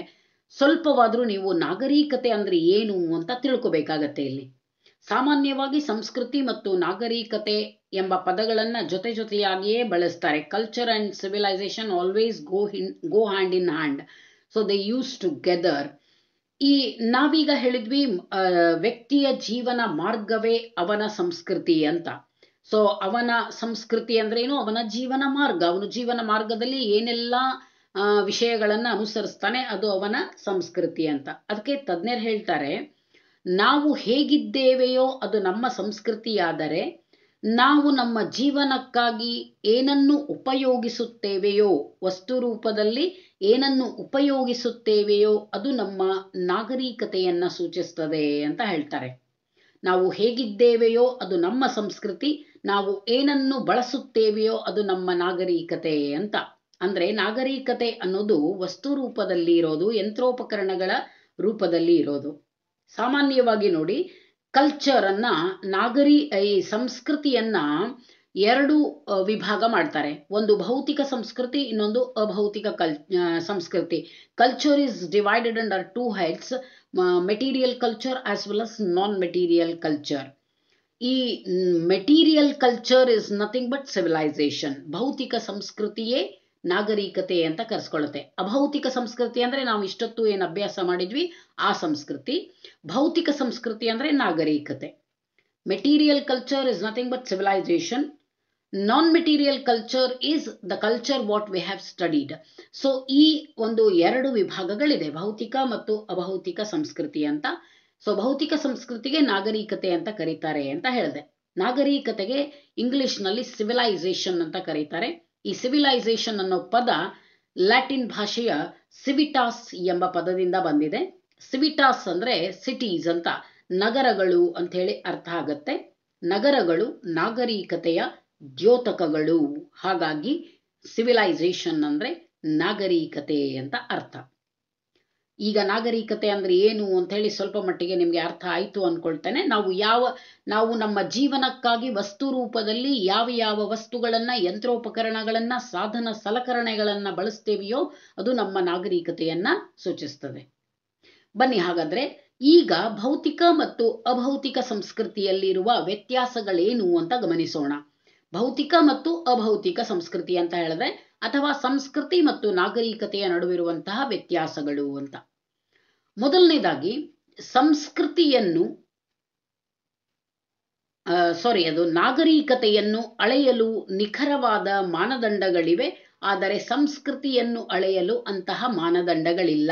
ಸ್ವಲ್ಪವಾದ್ರೂ ನೀವು ನಾಗರಿಕತೆ ಅಂದ್ರೆ ಏನು ಅಂತ ತಿಳ್ಕೊಬೇಕಾಗತ್ತೆ ಇಲ್ಲಿ ಸಾಮಾನ್ಯವಾಗಿ ಸಂಸ್ಕೃತಿ ಮತ್ತು ನಾಗರಿಕತೆ ಎಂಬ ಪದಗಳನ್ನು ಜೊತೆ ಜೊತೆಯಾಗಿಯೇ ಬಳಸ್ತಾರೆ culture and civilisation always go in go hand in hand so they use together ಈ ನಾವೀಗ ಹೇಳಿದ್ವಿ ವ್ಯಕ್ತಿಯ ಜೀವನ ಮಾರ್ಗವೇ ಅವನ ಸಂಸ್ಕೃತಿ ಅಂತ ಸೊ ಅವನ ಸಂಸ್ಕೃತಿ ಅಂದ್ರೆ ಏನು ಅವನ ಜೀವನ ಮಾರ್ಗ ಅವನು ಜೀವನ ಮಾರ್ಗದಲ್ಲಿ ಏನೆಲ್ಲ ವಿಷಯಗಳನ್ನು ಅನುಸರಿಸ್ತಾನೆ ಅದು ಅವನ ಸಂಸ್ಕೃತಿ ಅಂತ ಅದಕ್ಕೆ ತಜ್ಞರು ಹೇಳ್ತಾರೆ ನಾವು ಹೇಗಿದ್ದೇವೆಯೋ ಅದು ನಮ್ಮ ಸಂಸ್ಕೃತಿಯಾದರೆ ನಾವು ನಮ್ಮ ಜೀವನಕ್ಕಾಗಿ ಏನನ್ನು ಉಪಯೋಗಿಸುತ್ತೇವೆಯೋ ವಸ್ತು ರೂಪದಲ್ಲಿ ಏನನ್ನು ಉಪಯೋಗಿಸುತ್ತೇವೆಯೋ ಅದು ನಮ್ಮ ನಾಗರಿಕತೆಯನ್ನು ಸೂಚಿಸ್ತದೆ ಅಂತ ಹೇಳ್ತಾರೆ ನಾವು ಹೇಗಿದ್ದೇವೆಯೋ ಅದು ನಮ್ಮ ಸಂಸ್ಕೃತಿ ನಾವು ಏನನ್ನು ಬಳಸುತ್ತೇವೆಯೋ ಅದು ನಮ್ಮ ನಾಗರಿಕತೆ ಅಂತ ಅಂದರೆ ನಾಗರಿಕತೆ ಅನ್ನೋದು ವಸ್ತು ರೂಪದಲ್ಲಿ ಇರೋದು ಯಂತ್ರೋಪಕರಣಗಳ ರೂಪದಲ್ಲಿ ಇರೋದು ಸಾಮಾನ್ಯವಾಗಿ ನೋಡಿ ಕಲ್ಚರ್ ಅನ್ನ ನಾಗರಿ ಈ ಸಂಸ್ಕೃತಿಯನ್ನ ಎರಡು ವಿಭಾಗ ಮಾಡ್ತಾರೆ ಒಂದು ಭೌತಿಕ ಸಂಸ್ಕೃತಿ ಇನ್ನೊಂದು ಅಭೌತಿಕ ಕಲ್ ಸಂಸ್ಕೃತಿ culture is divided under two heads material culture as well as non material culture ಈ material culture is nothing but civilisation ಭೌತಿಕ ಸಂಸ್ಕೃತಿಯೇ ನಾಗರಿಕತೆ ಅಂತ ಕರೆಸ್ಕೊಳ್ಳುತ್ತೆ ಅಭೌತಿಕ ಸಂಸ್ಕೃತಿ ಅಂದರೆ ನಾವು ಇಷ್ಟೊತ್ತು ಏನು ಅಭ್ಯಾಸ ಮಾಡಿದ್ವಿ ಆ ಸಂಸ್ಕೃತಿ ಭೌತಿಕ ಸಂಸ್ಕೃತಿ ಅಂದರೆ ನಾಗರಿಕತೆ material culture is nothing but civilisation non material culture is the culture what we have studied so ಈ ಒಂದು ಎರಡು ವಿಭಾಗಗಳಿದೆ ಭೌತಿಕ ಮತ್ತು ಅಭೌತಿಕ ಸಂಸ್ಕೃತಿ ಅಂತ ಸೊ ಭೌತಿಕ ಸಂಸ್ಕೃತಿಗೆ ನಾಗರಿಕತೆ ಅಂತ ಕರೀತಾರೆ ಅಂತ ಹೇಳಿದೆ ನಾಗರಿಕತೆಗೆ ಇಂಗ್ಲಿಷ್ನಲ್ಲಿ ಸಿವಿಲೈಸೇಷನ್ ಅಂತ ಕರೀತಾರೆ ಈ ಸಿವಿಲೈಸೇಷನ್ ಅನ್ನೋ ಪದ ಲ್ಯಾಟಿನ್ ಭಾಷೆಯ ಸಿವಿಟಾಸ್ ಎಂಬ ಪದದಿಂದ ಬಂದಿದೆ ಸಿವಿಟಾಸ್ ಅಂದ್ರೆ ಸಿಟೀಸ್ ಅಂತ ನಗರಗಳು ಅಂತ ಹೇಳಿ ಅರ್ಥ ಆಗತ್ತೆ ನಗರಗಳು ನಾಗರಿಕತೆಯ ದ್ಯೋತಕಗಳು ಹಾಗಾಗಿ ಸಿವಿಲೈಸೇಷನ್ ಅಂದ್ರೆ ನಾಗರಿಕತೆ ಅಂತ ಅರ್ಥ ಈಗ ನಾಗರಿಕತೆ ಅಂದ್ರೆ ಏನು ಅಂತ ಹೇಳಿ ಸ್ವಲ್ಪ ಮಟ್ಟಿಗೆ ನಿಮ್ಗೆ ಅರ್ಥ ಆಯ್ತು ಅನ್ಕೊಳ್ತೇನೆ ನಾವು ಯಾವ ನಾವು ನಮ್ಮ ಜೀವನಕ್ಕಾಗಿ ವಸ್ತು ರೂಪದಲ್ಲಿ ಯಾವ ಯಾವ ವಸ್ತುಗಳನ್ನ ಯಂತ್ರೋಪಕರಣಗಳನ್ನ ಸಾಧನ ಸಲಕರಣೆಗಳನ್ನ ಬಳಸ್ತೇವಿಯೋ ಅದು ನಮ್ಮ ನಾಗರಿಕತೆಯನ್ನ ಸೂಚಿಸ್ತದೆ ಬನ್ನಿ ಹಾಗಾದ್ರೆ ಈಗ ಭೌತಿಕ ಮತ್ತು ಅಭೌತಿಕ ಸಂಸ್ಕೃತಿಯಲ್ಲಿರುವ ವ್ಯತ್ಯಾಸಗಳೇನು ಅಂತ ಗಮನಿಸೋಣ ಭೌತಿಕ ಮತ್ತು ಅಭೌತಿಕ ಸಂಸ್ಕೃತಿ ಅಂತ ಹೇಳಿದ್ರೆ ಅಥವಾ ಸಂಸ್ಕೃತಿ ಮತ್ತು ನಾಗರಿಕತೆಯ ನಡುವಿರುವಂತಹ ವ್ಯತ್ಯಾಸಗಳು ಅಂತ ಮೊದಲನೇದಾಗಿ ಸಂಸ್ಕೃತಿಯನ್ನು ಸಾರಿ ಅದು ನಾಗರಿಕತೆಯನ್ನು ಅಳೆಯಲು ನಿಖರವಾದ ಮಾನದಂಡಗಳಿವೆ ಆದರೆ ಸಂಸ್ಕೃತಿಯನ್ನು ಅಳೆಯಲು ಅಂತಹ ಮಾನದಂಡಗಳಿಲ್ಲ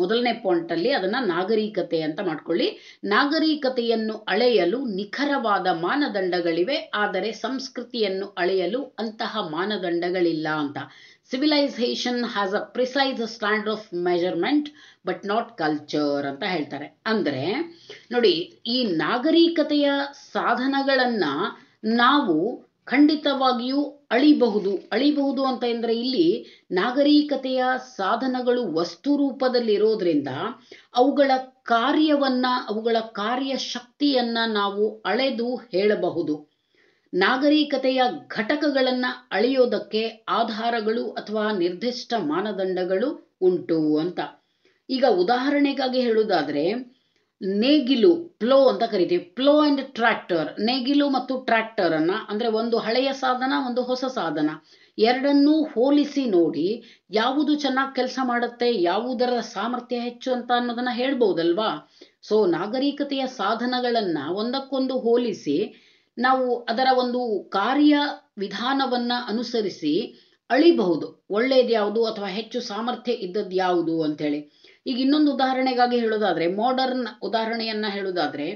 ಮೊದಲನೇ ಪಾಯಿಂಟಲ್ಲಿ ಅದನ್ನು ನಾಗರಿಕತೆ ಅಂತ ಮಾಡ್ಕೊಳ್ಳಿ ನಾಗರಿಕತೆಯನ್ನು ಅಳೆಯಲು ನಿಖರವಾದ ಮಾನದಂಡಗಳಿವೆ ಆದರೆ ಸಂಸ್ಕೃತಿಯನ್ನು ಅಳೆಯಲು ಅಂತಹ ಮಾನದಂಡಗಳಿಲ್ಲ ಅಂತ civilisation has a precise standard of measurement but not culture ಅಂತ ಹೇಳ್ತಾರೆ ಅಂದರೆ ನೋಡಿ ಈ ನಾಗರಿಕತೆಯ ಸಾಧನಗಳನ್ನು ನಾವು ಖಂಡಿತವಾಗಿಯೂ ಅಳಿಬಹುದು ಅಳಿಬಹುದು ಅಂತ ಅಂದರೆ ಇಲ್ಲಿ ನಾಗರಿಕತೆಯ ಸಾಧನಗಳು ವಸ್ತು ರೂಪದಲ್ಲಿರೋದ್ರಿಂದ ಅವುಗಳ ಕಾರ್ಯವನ್ನ ಅವುಗಳ ಶಕ್ತಿಯನ್ನ ನಾವು ಅಳೆದು ಹೇಳಬಹುದು ನಾಗರಿಕತೆಯ ಘಟಕಗಳನ್ನ ಅಳೆಯೋದಕ್ಕೆ ಆಧಾರಗಳು ಅಥವಾ ನಿರ್ದಿಷ್ಟ ಮಾನದಂಡಗಳು ಉಂಟು ಅಂತ ಈಗ ಉದಾಹರಣೆಗಾಗಿ ಹೇಳುವುದಾದರೆ ನೇಗಿಲು ಪ್ಲೋ ಅಂತ ಕರಿತೀವಿ ಪ್ಲೋ ಅಂಡ್ ಟ್ರ್ಯಾಕ್ಟರ್ ನೇಗಿಲು ಮತ್ತು ಅನ್ನ ಅಂದ್ರೆ ಒಂದು ಹಳೆಯ ಸಾಧನ ಒಂದು ಹೊಸ ಸಾಧನ ಎರಡನ್ನೂ ಹೋಲಿಸಿ ನೋಡಿ ಯಾವುದು ಚೆನ್ನಾಗಿ ಕೆಲಸ ಮಾಡುತ್ತೆ ಯಾವುದರ ಸಾಮರ್ಥ್ಯ ಹೆಚ್ಚು ಅಂತ ಅನ್ನೋದನ್ನ ಹೇಳ್ಬೋದಲ್ವಾ ಸೊ ನಾಗರಿಕತೆಯ ಸಾಧನಗಳನ್ನ ಒಂದಕ್ಕೊಂದು ಹೋಲಿಸಿ ನಾವು ಅದರ ಒಂದು ಕಾರ್ಯ ವಿಧಾನವನ್ನ ಅನುಸರಿಸಿ ಅಳಿಬಹುದು ಒಳ್ಳೇದು ಅಥವಾ ಹೆಚ್ಚು ಸಾಮರ್ಥ್ಯ ಇದ್ದದ್ದು ಯಾವುದು ಅಂತೇಳಿ ಈಗ ಇನ್ನೊಂದು ಉದಾಹರಣೆಗಾಗಿ ಹೇಳೋದಾದ್ರೆ ಮಾಡರ್ನ್ ಉದಾಹರಣೆಯನ್ನ ಹೇಳೋದಾದ್ರೆ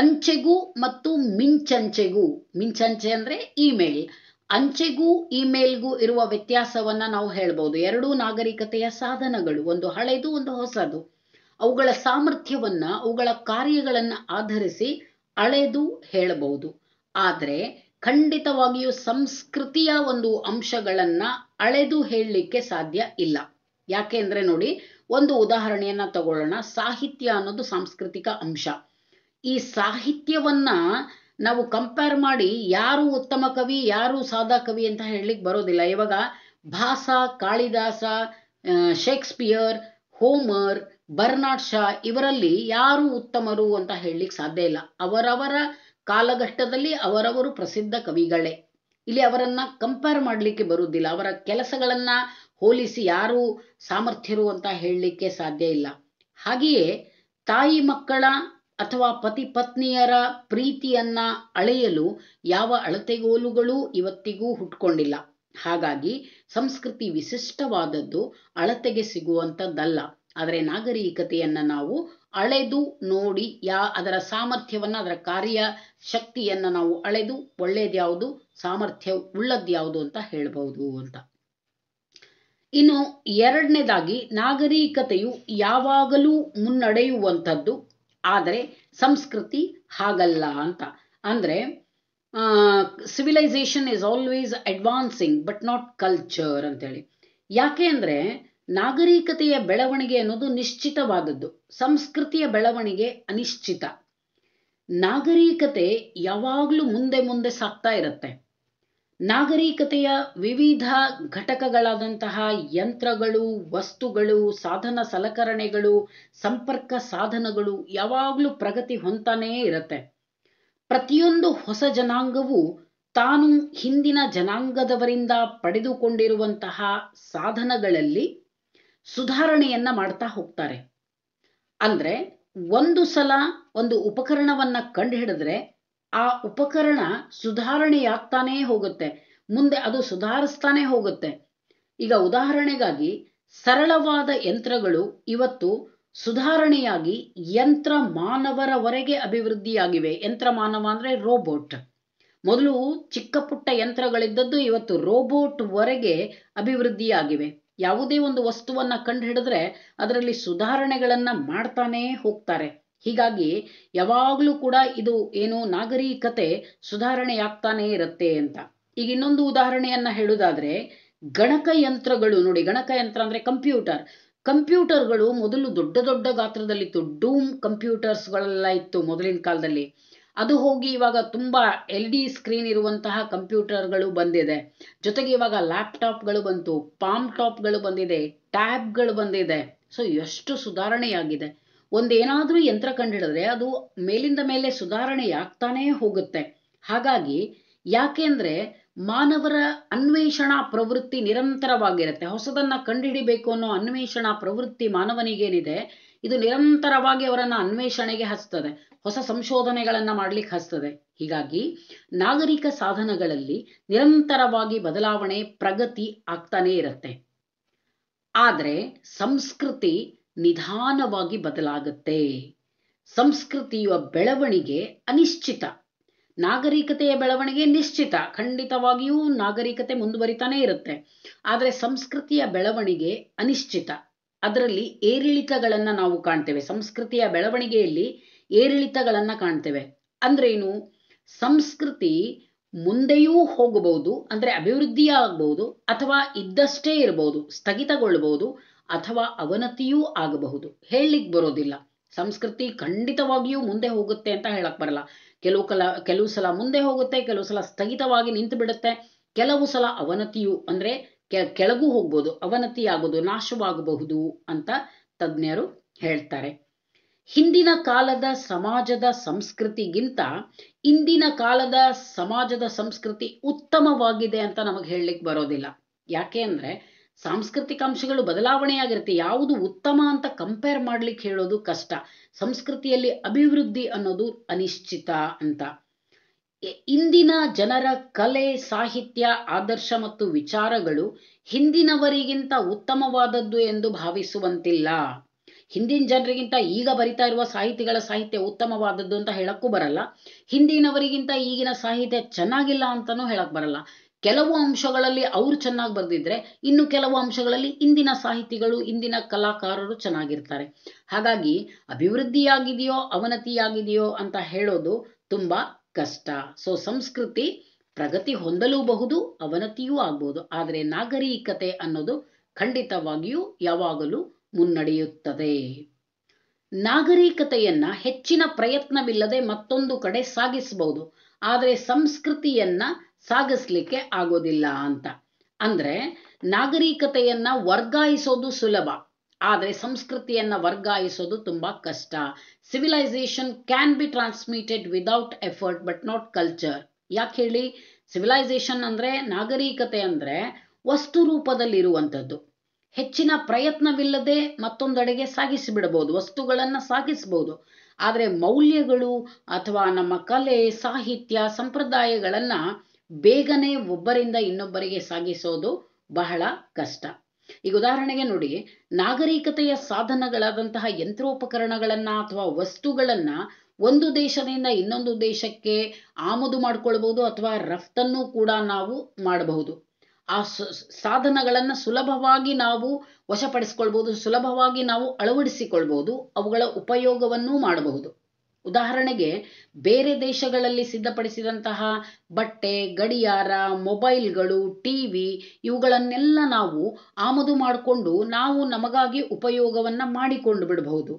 ಅಂಚೆಗೂ ಮತ್ತು ಮಿಂಚಂಚೆಗೂ ಮಿಂಚಂಚೆ ಅಂದ್ರೆ ಇಮೇಲ್ ಅಂಚೆಗೂ ಇಮೇಲ್ಗೂ ಇರುವ ವ್ಯತ್ಯಾಸವನ್ನ ನಾವು ಹೇಳ್ಬೋದು ಎರಡೂ ನಾಗರಿಕತೆಯ ಸಾಧನಗಳು ಒಂದು ಹಳೆದು ಒಂದು ಹೊಸದು ಅವುಗಳ ಸಾಮರ್ಥ್ಯವನ್ನ ಅವುಗಳ ಕಾರ್ಯಗಳನ್ನ ಆಧರಿಸಿ ಅಳೆದು ಹೇಳಬಹುದು ಆದರೆ ಖಂಡಿತವಾಗಿಯೂ ಸಂಸ್ಕೃತಿಯ ಒಂದು ಅಂಶಗಳನ್ನ ಅಳೆದು ಹೇಳಲಿಕ್ಕೆ ಸಾಧ್ಯ ಇಲ್ಲ ಅಂದ್ರೆ ನೋಡಿ ಒಂದು ಉದಾಹರಣೆಯನ್ನ ತಗೊಳ್ಳೋಣ ಸಾಹಿತ್ಯ ಅನ್ನೋದು ಸಾಂಸ್ಕೃತಿಕ ಅಂಶ ಈ ಸಾಹಿತ್ಯವನ್ನ ನಾವು ಕಂಪೇರ್ ಮಾಡಿ ಯಾರು ಉತ್ತಮ ಕವಿ ಯಾರು ಸಾದಾ ಕವಿ ಅಂತ ಹೇಳಲಿಕ್ಕೆ ಬರೋದಿಲ್ಲ ಇವಾಗ Bhasa Kalidasa Shakespeare Homer Bernard Shaw ಇವರಲ್ಲಿ ಯಾರು ಉತ್ತಮರು ಅಂತ ಹೇಳಲಿಕ್ಕೆ ಸಾಧ್ಯ ಇಲ್ಲ ಅವರವರ ಕಾಲಘಟ್ಟದಲ್ಲಿ ಅವರವರು ಪ್ರಸಿದ್ಧ ಕವಿಗಳೇ ಇಲ್ಲಿ ಅವರನ್ನ ಕಂಪೇರ್ ಮಾಡಲಿಕ್ಕೆ ಬರುವುದಿಲ್ಲ ಅವರ ಕೆಲಸಗಳನ್ನ ಹೋಲಿಸಿ ಯಾರೂ ಸಾಮರ್ಥ್ಯರು ಅಂತ ಹೇಳಲಿಕ್ಕೆ ಸಾಧ್ಯ ಇಲ್ಲ ಹಾಗೆಯೇ ತಾಯಿ ಮಕ್ಕಳ ಅಥವಾ ಪತಿ ಪತ್ನಿಯರ ಪ್ರೀತಿಯನ್ನ ಅಳೆಯಲು ಯಾವ ಅಳತೆಗೋಲುಗಳು ಇವತ್ತಿಗೂ ಹುಟ್ಕೊಂಡಿಲ್ಲ ಹಾಗಾಗಿ ಸಂಸ್ಕೃತಿ ವಿಶಿಷ್ಟವಾದದ್ದು ಅಳತೆಗೆ ಸಿಗುವಂಥದ್ದಲ್ಲ ಆದರೆ ನಾಗರಿಕತೆಯನ್ನ ನಾವು ಅಳೆದು ನೋಡಿ ಯಾ ಅದರ ಸಾಮರ್ಥ್ಯವನ್ನ ಅದರ ಕಾರ್ಯ ಶಕ್ತಿಯನ್ನು ನಾವು ಅಳೆದು ಒಳ್ಳೇದ್ಯಾವುದು ಸಾಮರ್ಥ್ಯ ಉಳ್ಳದ್ಯಾವುದು ಅಂತ ಹೇಳ್ಬೋದು ಅಂತ ಇನ್ನು ಎರಡನೇದಾಗಿ ನಾಗರಿಕತೆಯು ಯಾವಾಗಲೂ ಮುನ್ನಡೆಯುವಂಥದ್ದು ಆದರೆ ಸಂಸ್ಕೃತಿ ಹಾಗಲ್ಲ ಅಂತ ಅಂದರೆ civilisation is always advancing but not culture ಅಂತೇಳಿ ಯಾಕೆ ಅಂದರೆ ನಾಗರಿಕತೆಯ ಬೆಳವಣಿಗೆ ಅನ್ನೋದು ನಿಶ್ಚಿತವಾದದ್ದು ಸಂಸ್ಕೃತಿಯ ಬೆಳವಣಿಗೆ ಅನಿಶ್ಚಿತ ನಾಗರಿಕತೆ ಯಾವಾಗಲೂ ಮುಂದೆ ಮುಂದೆ ಸಾಗ್ತಾ ಇರುತ್ತೆ ನಾಗರಿಕತೆಯ ವಿವಿಧ ಘಟಕಗಳಾದಂತಹ ಯಂತ್ರಗಳು ವಸ್ತುಗಳು ಸಾಧನ ಸಲಕರಣೆಗಳು ಸಂಪರ್ಕ ಸಾಧನಗಳು ಯಾವಾಗಲೂ ಪ್ರಗತಿ ಹೊಂತಾನೇ ಇರುತ್ತೆ ಪ್ರತಿಯೊಂದು ಹೊಸ ಜನಾಂಗವು ತಾನು ಹಿಂದಿನ ಜನಾಂಗದವರಿಂದ ಪಡೆದುಕೊಂಡಿರುವಂತಹ ಸಾಧನಗಳಲ್ಲಿ ಸುಧಾರಣೆಯನ್ನ ಮಾಡ್ತಾ ಹೋಗ್ತಾರೆ ಅಂದ್ರೆ ಒಂದು ಸಲ ಒಂದು ಉಪಕರಣವನ್ನ ಕಂಡುಹಿಡಿದ್ರೆ ಆ ಉಪಕರಣ ಸುಧಾರಣೆಯಾಗ್ತಾನೇ ಹೋಗುತ್ತೆ ಮುಂದೆ ಅದು ಸುಧಾರಿಸ್ತಾನೆ ಹೋಗುತ್ತೆ ಈಗ ಉದಾಹರಣೆಗಾಗಿ ಸರಳವಾದ ಯಂತ್ರಗಳು ಇವತ್ತು ಸುಧಾರಣೆಯಾಗಿ ಯಂತ್ರ ಮಾನವರವರೆಗೆ ಅಭಿವೃದ್ಧಿಯಾಗಿವೆ ಯಂತ್ರ ಮಾನವ ಅಂದ್ರೆ ರೋಬೋಟ್ ಮೊದಲು ಚಿಕ್ಕ ಪುಟ್ಟ ಯಂತ್ರಗಳಿದ್ದದ್ದು ಇವತ್ತು ರೋಬೋಟ್ ವರೆಗೆ ಅಭಿವೃದ್ಧಿಯಾಗಿವೆ ಯಾವುದೇ ಒಂದು ವಸ್ತುವನ್ನ ಕಂಡು ಹಿಡಿದ್ರೆ ಅದರಲ್ಲಿ ಸುಧಾರಣೆಗಳನ್ನು ಮಾಡ್ತಾನೇ ಹೋಗ್ತಾರೆ ಹೀಗಾಗಿ ಯಾವಾಗಲೂ ಕೂಡ ಇದು ಏನು ನಾಗರಿಕತೆ ಸುಧಾರಣೆಯಾಗ್ತಾನೇ ಇರುತ್ತೆ ಅಂತ ಈಗ ಇನ್ನೊಂದು ಉದಾಹರಣೆಯನ್ನ ಗಣಕ ಗಣಕಯಂತ್ರಗಳು ನೋಡಿ ಗಣಕಯಂತ್ರ ಅಂದ್ರೆ ಕಂಪ್ಯೂಟರ್ ಕಂಪ್ಯೂಟರ್ಗಳು ಮೊದಲು ದೊಡ್ಡ ದೊಡ್ಡ ಗಾತ್ರದಲ್ಲಿತ್ತು ಡೂಮ್ ಕಂಪ್ಯೂಟರ್ಸ್ಗಳೆಲ್ಲ ಇತ್ತು ಮೊದಲಿನ ಕಾಲದಲ್ಲಿ ಅದು ಹೋಗಿ ಇವಾಗ ತುಂಬಾ ಎಲ್ ಡಿ ಸ್ಕ್ರೀನ್ ಇರುವಂತಹ ಕಂಪ್ಯೂಟರ್ಗಳು ಬಂದಿದೆ ಜೊತೆಗೆ ಇವಾಗ ಲ್ಯಾಪ್ಟಾಪ್ಗಳು ಬಂತು ಪಾಮ್ ಟಾಪ್ಗಳು ಬಂದಿದೆ ಟ್ಯಾಬ್ಗಳು ಬಂದಿದೆ ಸೊ ಎಷ್ಟು ಸುಧಾರಣೆಯಾಗಿದೆ ಒಂದೇನಾದರೂ ಯಂತ್ರ ಕಂಡಿಡಿದ್ರೆ ಅದು ಮೇಲಿಂದ ಮೇಲೆ ಸುಧಾರಣೆ ಸುಧಾರಣೆಯಾಗ್ತಾನೇ ಹೋಗುತ್ತೆ ಹಾಗಾಗಿ ಯಾಕೆಂದ್ರೆ ಮಾನವರ ಅನ್ವೇಷಣಾ ಪ್ರವೃತ್ತಿ ನಿರಂತರವಾಗಿರುತ್ತೆ ಹೊಸದನ್ನ ಕಂಡುಹಿಡಿಬೇಕು ಅನ್ನೋ ಅನ್ವೇಷಣಾ ಪ್ರವೃತ್ತಿ ಮಾನವನಿಗೇನಿದೆ ಇದು ನಿರಂತರವಾಗಿ ಅವರನ್ನ ಅನ್ವೇಷಣೆಗೆ ಹಚ್ತದೆ ಹೊಸ ಸಂಶೋಧನೆಗಳನ್ನು ಮಾಡ್ಲಿಕ್ಕೆ ಹಚ್ತದೆ ಹೀಗಾಗಿ ನಾಗರಿಕ ಸಾಧನಗಳಲ್ಲಿ ನಿರಂತರವಾಗಿ ಬದಲಾವಣೆ ಪ್ರಗತಿ ಆಗ್ತಾನೇ ಇರುತ್ತೆ ಆದರೆ ಸಂಸ್ಕೃತಿ ನಿಧಾನವಾಗಿ ಬದಲಾಗುತ್ತೆ ಸಂಸ್ಕೃತಿಯ ಬೆಳವಣಿಗೆ ಅನಿಶ್ಚಿತ ನಾಗರಿಕತೆಯ ಬೆಳವಣಿಗೆ ನಿಶ್ಚಿತ ಖಂಡಿತವಾಗಿಯೂ ನಾಗರಿಕತೆ ಮುಂದುವರಿತಾನೆ ಇರುತ್ತೆ ಆದರೆ ಸಂಸ್ಕೃತಿಯ ಬೆಳವಣಿಗೆ ಅನಿಶ್ಚಿತ ಅದರಲ್ಲಿ ಏರಿಳಿತಗಳನ್ನು ನಾವು ಕಾಣ್ತೇವೆ ಸಂಸ್ಕೃತಿಯ ಬೆಳವಣಿಗೆಯಲ್ಲಿ ಏರಿಳಿತಗಳನ್ನು ಕಾಣ್ತೇವೆ ಅಂದ್ರೇನು ಸಂಸ್ಕೃತಿ ಮುಂದೆಯೂ ಹೋಗಬಹುದು ಅಂದ್ರೆ ಅಭಿವೃದ್ಧಿಯಾಗಬಹುದು ಅಥವಾ ಇದ್ದಷ್ಟೇ ಇರಬಹುದು ಸ್ಥಗಿತಗೊಳ್ಳಬಹುದು ಅಥವಾ ಅವನತಿಯೂ ಆಗಬಹುದು ಹೇಳಲಿಕ್ಕೆ ಬರೋದಿಲ್ಲ ಸಂಸ್ಕೃತಿ ಖಂಡಿತವಾಗಿಯೂ ಮುಂದೆ ಹೋಗುತ್ತೆ ಅಂತ ಹೇಳಕ್ ಬರಲ್ಲ ಕೆಲವು ಕಲ ಕೆಲವು ಸಲ ಮುಂದೆ ಹೋಗುತ್ತೆ ಕೆಲವು ಸಲ ಸ್ಥಗಿತವಾಗಿ ನಿಂತು ಬಿಡುತ್ತೆ ಕೆಲವು ಸಲ ಅವನತಿಯು ಅಂದ್ರೆ ಕೆಳಗೂ ಹೋಗ್ಬೋದು ಅವನತಿಯಾಗೋದು ನಾಶವಾಗಬಹುದು ಅಂತ ತಜ್ಞರು ಹೇಳ್ತಾರೆ ಹಿಂದಿನ ಕಾಲದ ಸಮಾಜದ ಸಂಸ್ಕೃತಿಗಿಂತ ಇಂದಿನ ಕಾಲದ ಸಮಾಜದ ಸಂಸ್ಕೃತಿ ಉತ್ತಮವಾಗಿದೆ ಅಂತ ನಮಗೆ ಹೇಳಲಿಕ್ಕೆ ಬರೋದಿಲ್ಲ ಯಾಕೆ ಅಂದ್ರೆ ಸಾಂಸ್ಕೃತಿಕ ಅಂಶಗಳು ಬದಲಾವಣೆಯಾಗಿರುತ್ತೆ ಯಾವುದು ಉತ್ತಮ ಅಂತ ಕಂಪೇರ್ ಮಾಡ್ಲಿಕ್ಕೆ ಹೇಳೋದು ಕಷ್ಟ ಸಂಸ್ಕೃತಿಯಲ್ಲಿ ಅಭಿವೃದ್ಧಿ ಅನ್ನೋದು ಅನಿಶ್ಚಿತ ಅಂತ ಇಂದಿನ ಜನರ ಕಲೆ ಸಾಹಿತ್ಯ ಆದರ್ಶ ಮತ್ತು ವಿಚಾರಗಳು ಹಿಂದಿನವರಿಗಿಂತ ಉತ್ತಮವಾದದ್ದು ಎಂದು ಭಾವಿಸುವಂತಿಲ್ಲ ಹಿಂದಿನ ಜನರಿಗಿಂತ ಈಗ ಬರಿತಾ ಇರುವ ಸಾಹಿತಿಗಳ ಸಾಹಿತ್ಯ ಉತ್ತಮವಾದದ್ದು ಅಂತ ಹೇಳಕ್ಕೂ ಬರಲ್ಲ ಹಿಂದಿನವರಿಗಿಂತ ಈಗಿನ ಸಾಹಿತ್ಯ ಚೆನ್ನಾಗಿಲ್ಲ ಅಂತಾನೂ ಹೇಳಕ್ ಬರಲ್ಲ ಕೆಲವು ಅಂಶಗಳಲ್ಲಿ ಅವರು ಚೆನ್ನಾಗಿ ಬರೆದಿದ್ರೆ ಇನ್ನು ಕೆಲವು ಅಂಶಗಳಲ್ಲಿ ಇಂದಿನ ಸಾಹಿತಿಗಳು ಇಂದಿನ ಕಲಾಕಾರರು ಚೆನ್ನಾಗಿರ್ತಾರೆ ಹಾಗಾಗಿ ಅಭಿವೃದ್ಧಿಯಾಗಿದೆಯೋ ಅವನತಿಯಾಗಿದೆಯೋ ಅಂತ ಹೇಳೋದು ತುಂಬಾ ಕಷ್ಟ ಸೊ ಸಂಸ್ಕೃತಿ ಪ್ರಗತಿ ಹೊಂದಲೂಬಹುದು ಅವನತಿಯೂ ಆಗ್ಬಹುದು ಆದರೆ ನಾಗರಿಕತೆ ಅನ್ನೋದು ಖಂಡಿತವಾಗಿಯೂ ಯಾವಾಗಲೂ ಮುನ್ನಡೆಯುತ್ತದೆ ನಾಗರಿಕತೆಯನ್ನ ಹೆಚ್ಚಿನ ಪ್ರಯತ್ನವಿಲ್ಲದೆ ಮತ್ತೊಂದು ಕಡೆ ಸಾಗಿಸಬಹುದು ಆದರೆ ಸಂಸ್ಕೃತಿಯನ್ನ ಸಾಗಿಸ್ಲಿಕ್ಕೆ ಆಗೋದಿಲ್ಲ ಅಂತ ಅಂದ್ರೆ ನಾಗರಿಕತೆಯನ್ನ ವರ್ಗಾಯಿಸೋದು ಸುಲಭ ಆದರೆ ಸಂಸ್ಕೃತಿಯನ್ನ ವರ್ಗಾಯಿಸೋದು ತುಂಬಾ ಕಷ್ಟ civilisation can be transmitted without effort but not culture ಯಾಕೆ ಹೇಳಿ ಸಿವಿಲೈಸೇಷನ್ ಅಂದ್ರೆ ನಾಗರಿಕತೆ ಅಂದ್ರೆ ವಸ್ತು ರೂಪದಲ್ಲಿರುವಂಥದ್ದು ಹೆಚ್ಚಿನ ಪ್ರಯತ್ನವಿಲ್ಲದೆ ಮತ್ತೊಂದೆಡೆಗೆ ಸಾಗಿಸಿಬಿಡಬಹುದು ವಸ್ತುಗಳನ್ನು ಸಾಗಿಸಬಹುದು ಆದರೆ ಮೌಲ್ಯಗಳು ಅಥವಾ ನಮ್ಮ ಕಲೆ ಸಾಹಿತ್ಯ ಸಂಪ್ರದಾಯಗಳನ್ನು ಬೇಗನೆ ಒಬ್ಬರಿಂದ ಇನ್ನೊಬ್ಬರಿಗೆ ಸಾಗಿಸೋದು ಬಹಳ ಕಷ್ಟ ಈಗ ಉದಾಹರಣೆಗೆ ನೋಡಿ ನಾಗರಿಕತೆಯ ಸಾಧನಗಳಾದಂತಹ ಯಂತ್ರೋಪಕರಣಗಳನ್ನ ಅಥವಾ ವಸ್ತುಗಳನ್ನ ಒಂದು ದೇಶದಿಂದ ಇನ್ನೊಂದು ದೇಶಕ್ಕೆ ಆಮದು ಮಾಡ್ಕೊಳ್ಬಹುದು ಅಥವಾ ರಫ್ತನ್ನು ಕೂಡ ನಾವು ಮಾಡಬಹುದು ಆ ಸಾಧನಗಳನ್ನು ಸುಲಭವಾಗಿ ನಾವು ವಶಪಡಿಸ್ಕೊಳ್ಬೋದು ಸುಲಭವಾಗಿ ನಾವು ಅಳವಡಿಸಿಕೊಳ್ಬಹುದು ಅವುಗಳ ಉಪಯೋಗವನ್ನು ಮಾಡಬಹುದು ಉದಾಹರಣೆಗೆ ಬೇರೆ ದೇಶಗಳಲ್ಲಿ ಸಿದ್ಧಪಡಿಸಿದಂತಹ ಬಟ್ಟೆ ಗಡಿಯಾರ ಮೊಬೈಲ್ಗಳು ಟಿವಿ ಇವುಗಳನ್ನೆಲ್ಲ ನಾವು ಆಮದು ಮಾಡಿಕೊಂಡು ನಾವು ನಮಗಾಗಿ ಉಪಯೋಗವನ್ನು ಮಾಡಿಕೊಂಡು ಬಿಡಬಹುದು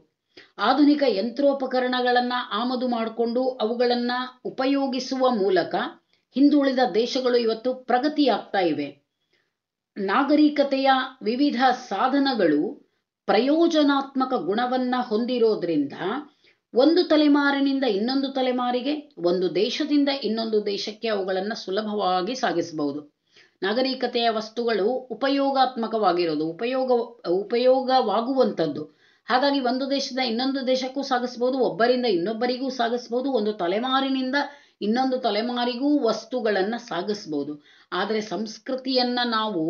ಆಧುನಿಕ ಯಂತ್ರೋಪಕರಣಗಳನ್ನು ಆಮದು ಮಾಡಿಕೊಂಡು ಅವುಗಳನ್ನು ಉಪಯೋಗಿಸುವ ಮೂಲಕ ಹಿಂದುಳಿದ ದೇಶಗಳು ಇವತ್ತು ಪ್ರಗತಿಯಾಗ್ತಾ ಇವೆ ನಾಗರಿಕತೆಯ ವಿವಿಧ ಸಾಧನಗಳು ಪ್ರಯೋಜನಾತ್ಮಕ ಗುಣವನ್ನು ಹೊಂದಿರೋದ್ರಿಂದ ಒಂದು ತಲೆಮಾರಿನಿಂದ ಇನ್ನೊಂದು ತಲೆಮಾರಿಗೆ ಒಂದು ದೇಶದಿಂದ ಇನ್ನೊಂದು ದೇಶಕ್ಕೆ ಅವುಗಳನ್ನು ಸುಲಭವಾಗಿ ಸಾಗಿಸಬಹುದು ನಾಗರಿಕತೆಯ ವಸ್ತುಗಳು ಉಪಯೋಗಾತ್ಮಕವಾಗಿರೋದು ಉಪಯೋಗ ಉಪಯೋಗವಾಗುವಂಥದ್ದು ಹಾಗಾಗಿ ಒಂದು ದೇಶದ ಇನ್ನೊಂದು ದೇಶಕ್ಕೂ ಸಾಗಿಸಬಹುದು ಒಬ್ಬರಿಂದ ಇನ್ನೊಬ್ಬರಿಗೂ ಸಾಗಿಸ್ಬೋದು ಒಂದು ತಲೆಮಾರಿನಿಂದ ಇನ್ನೊಂದು ತಲೆಮಾರಿಗೂ ವಸ್ತುಗಳನ್ನು ಸಾಗಿಸ್ಬೋದು ಆದರೆ ಸಂಸ್ಕೃತಿಯನ್ನು ನಾವು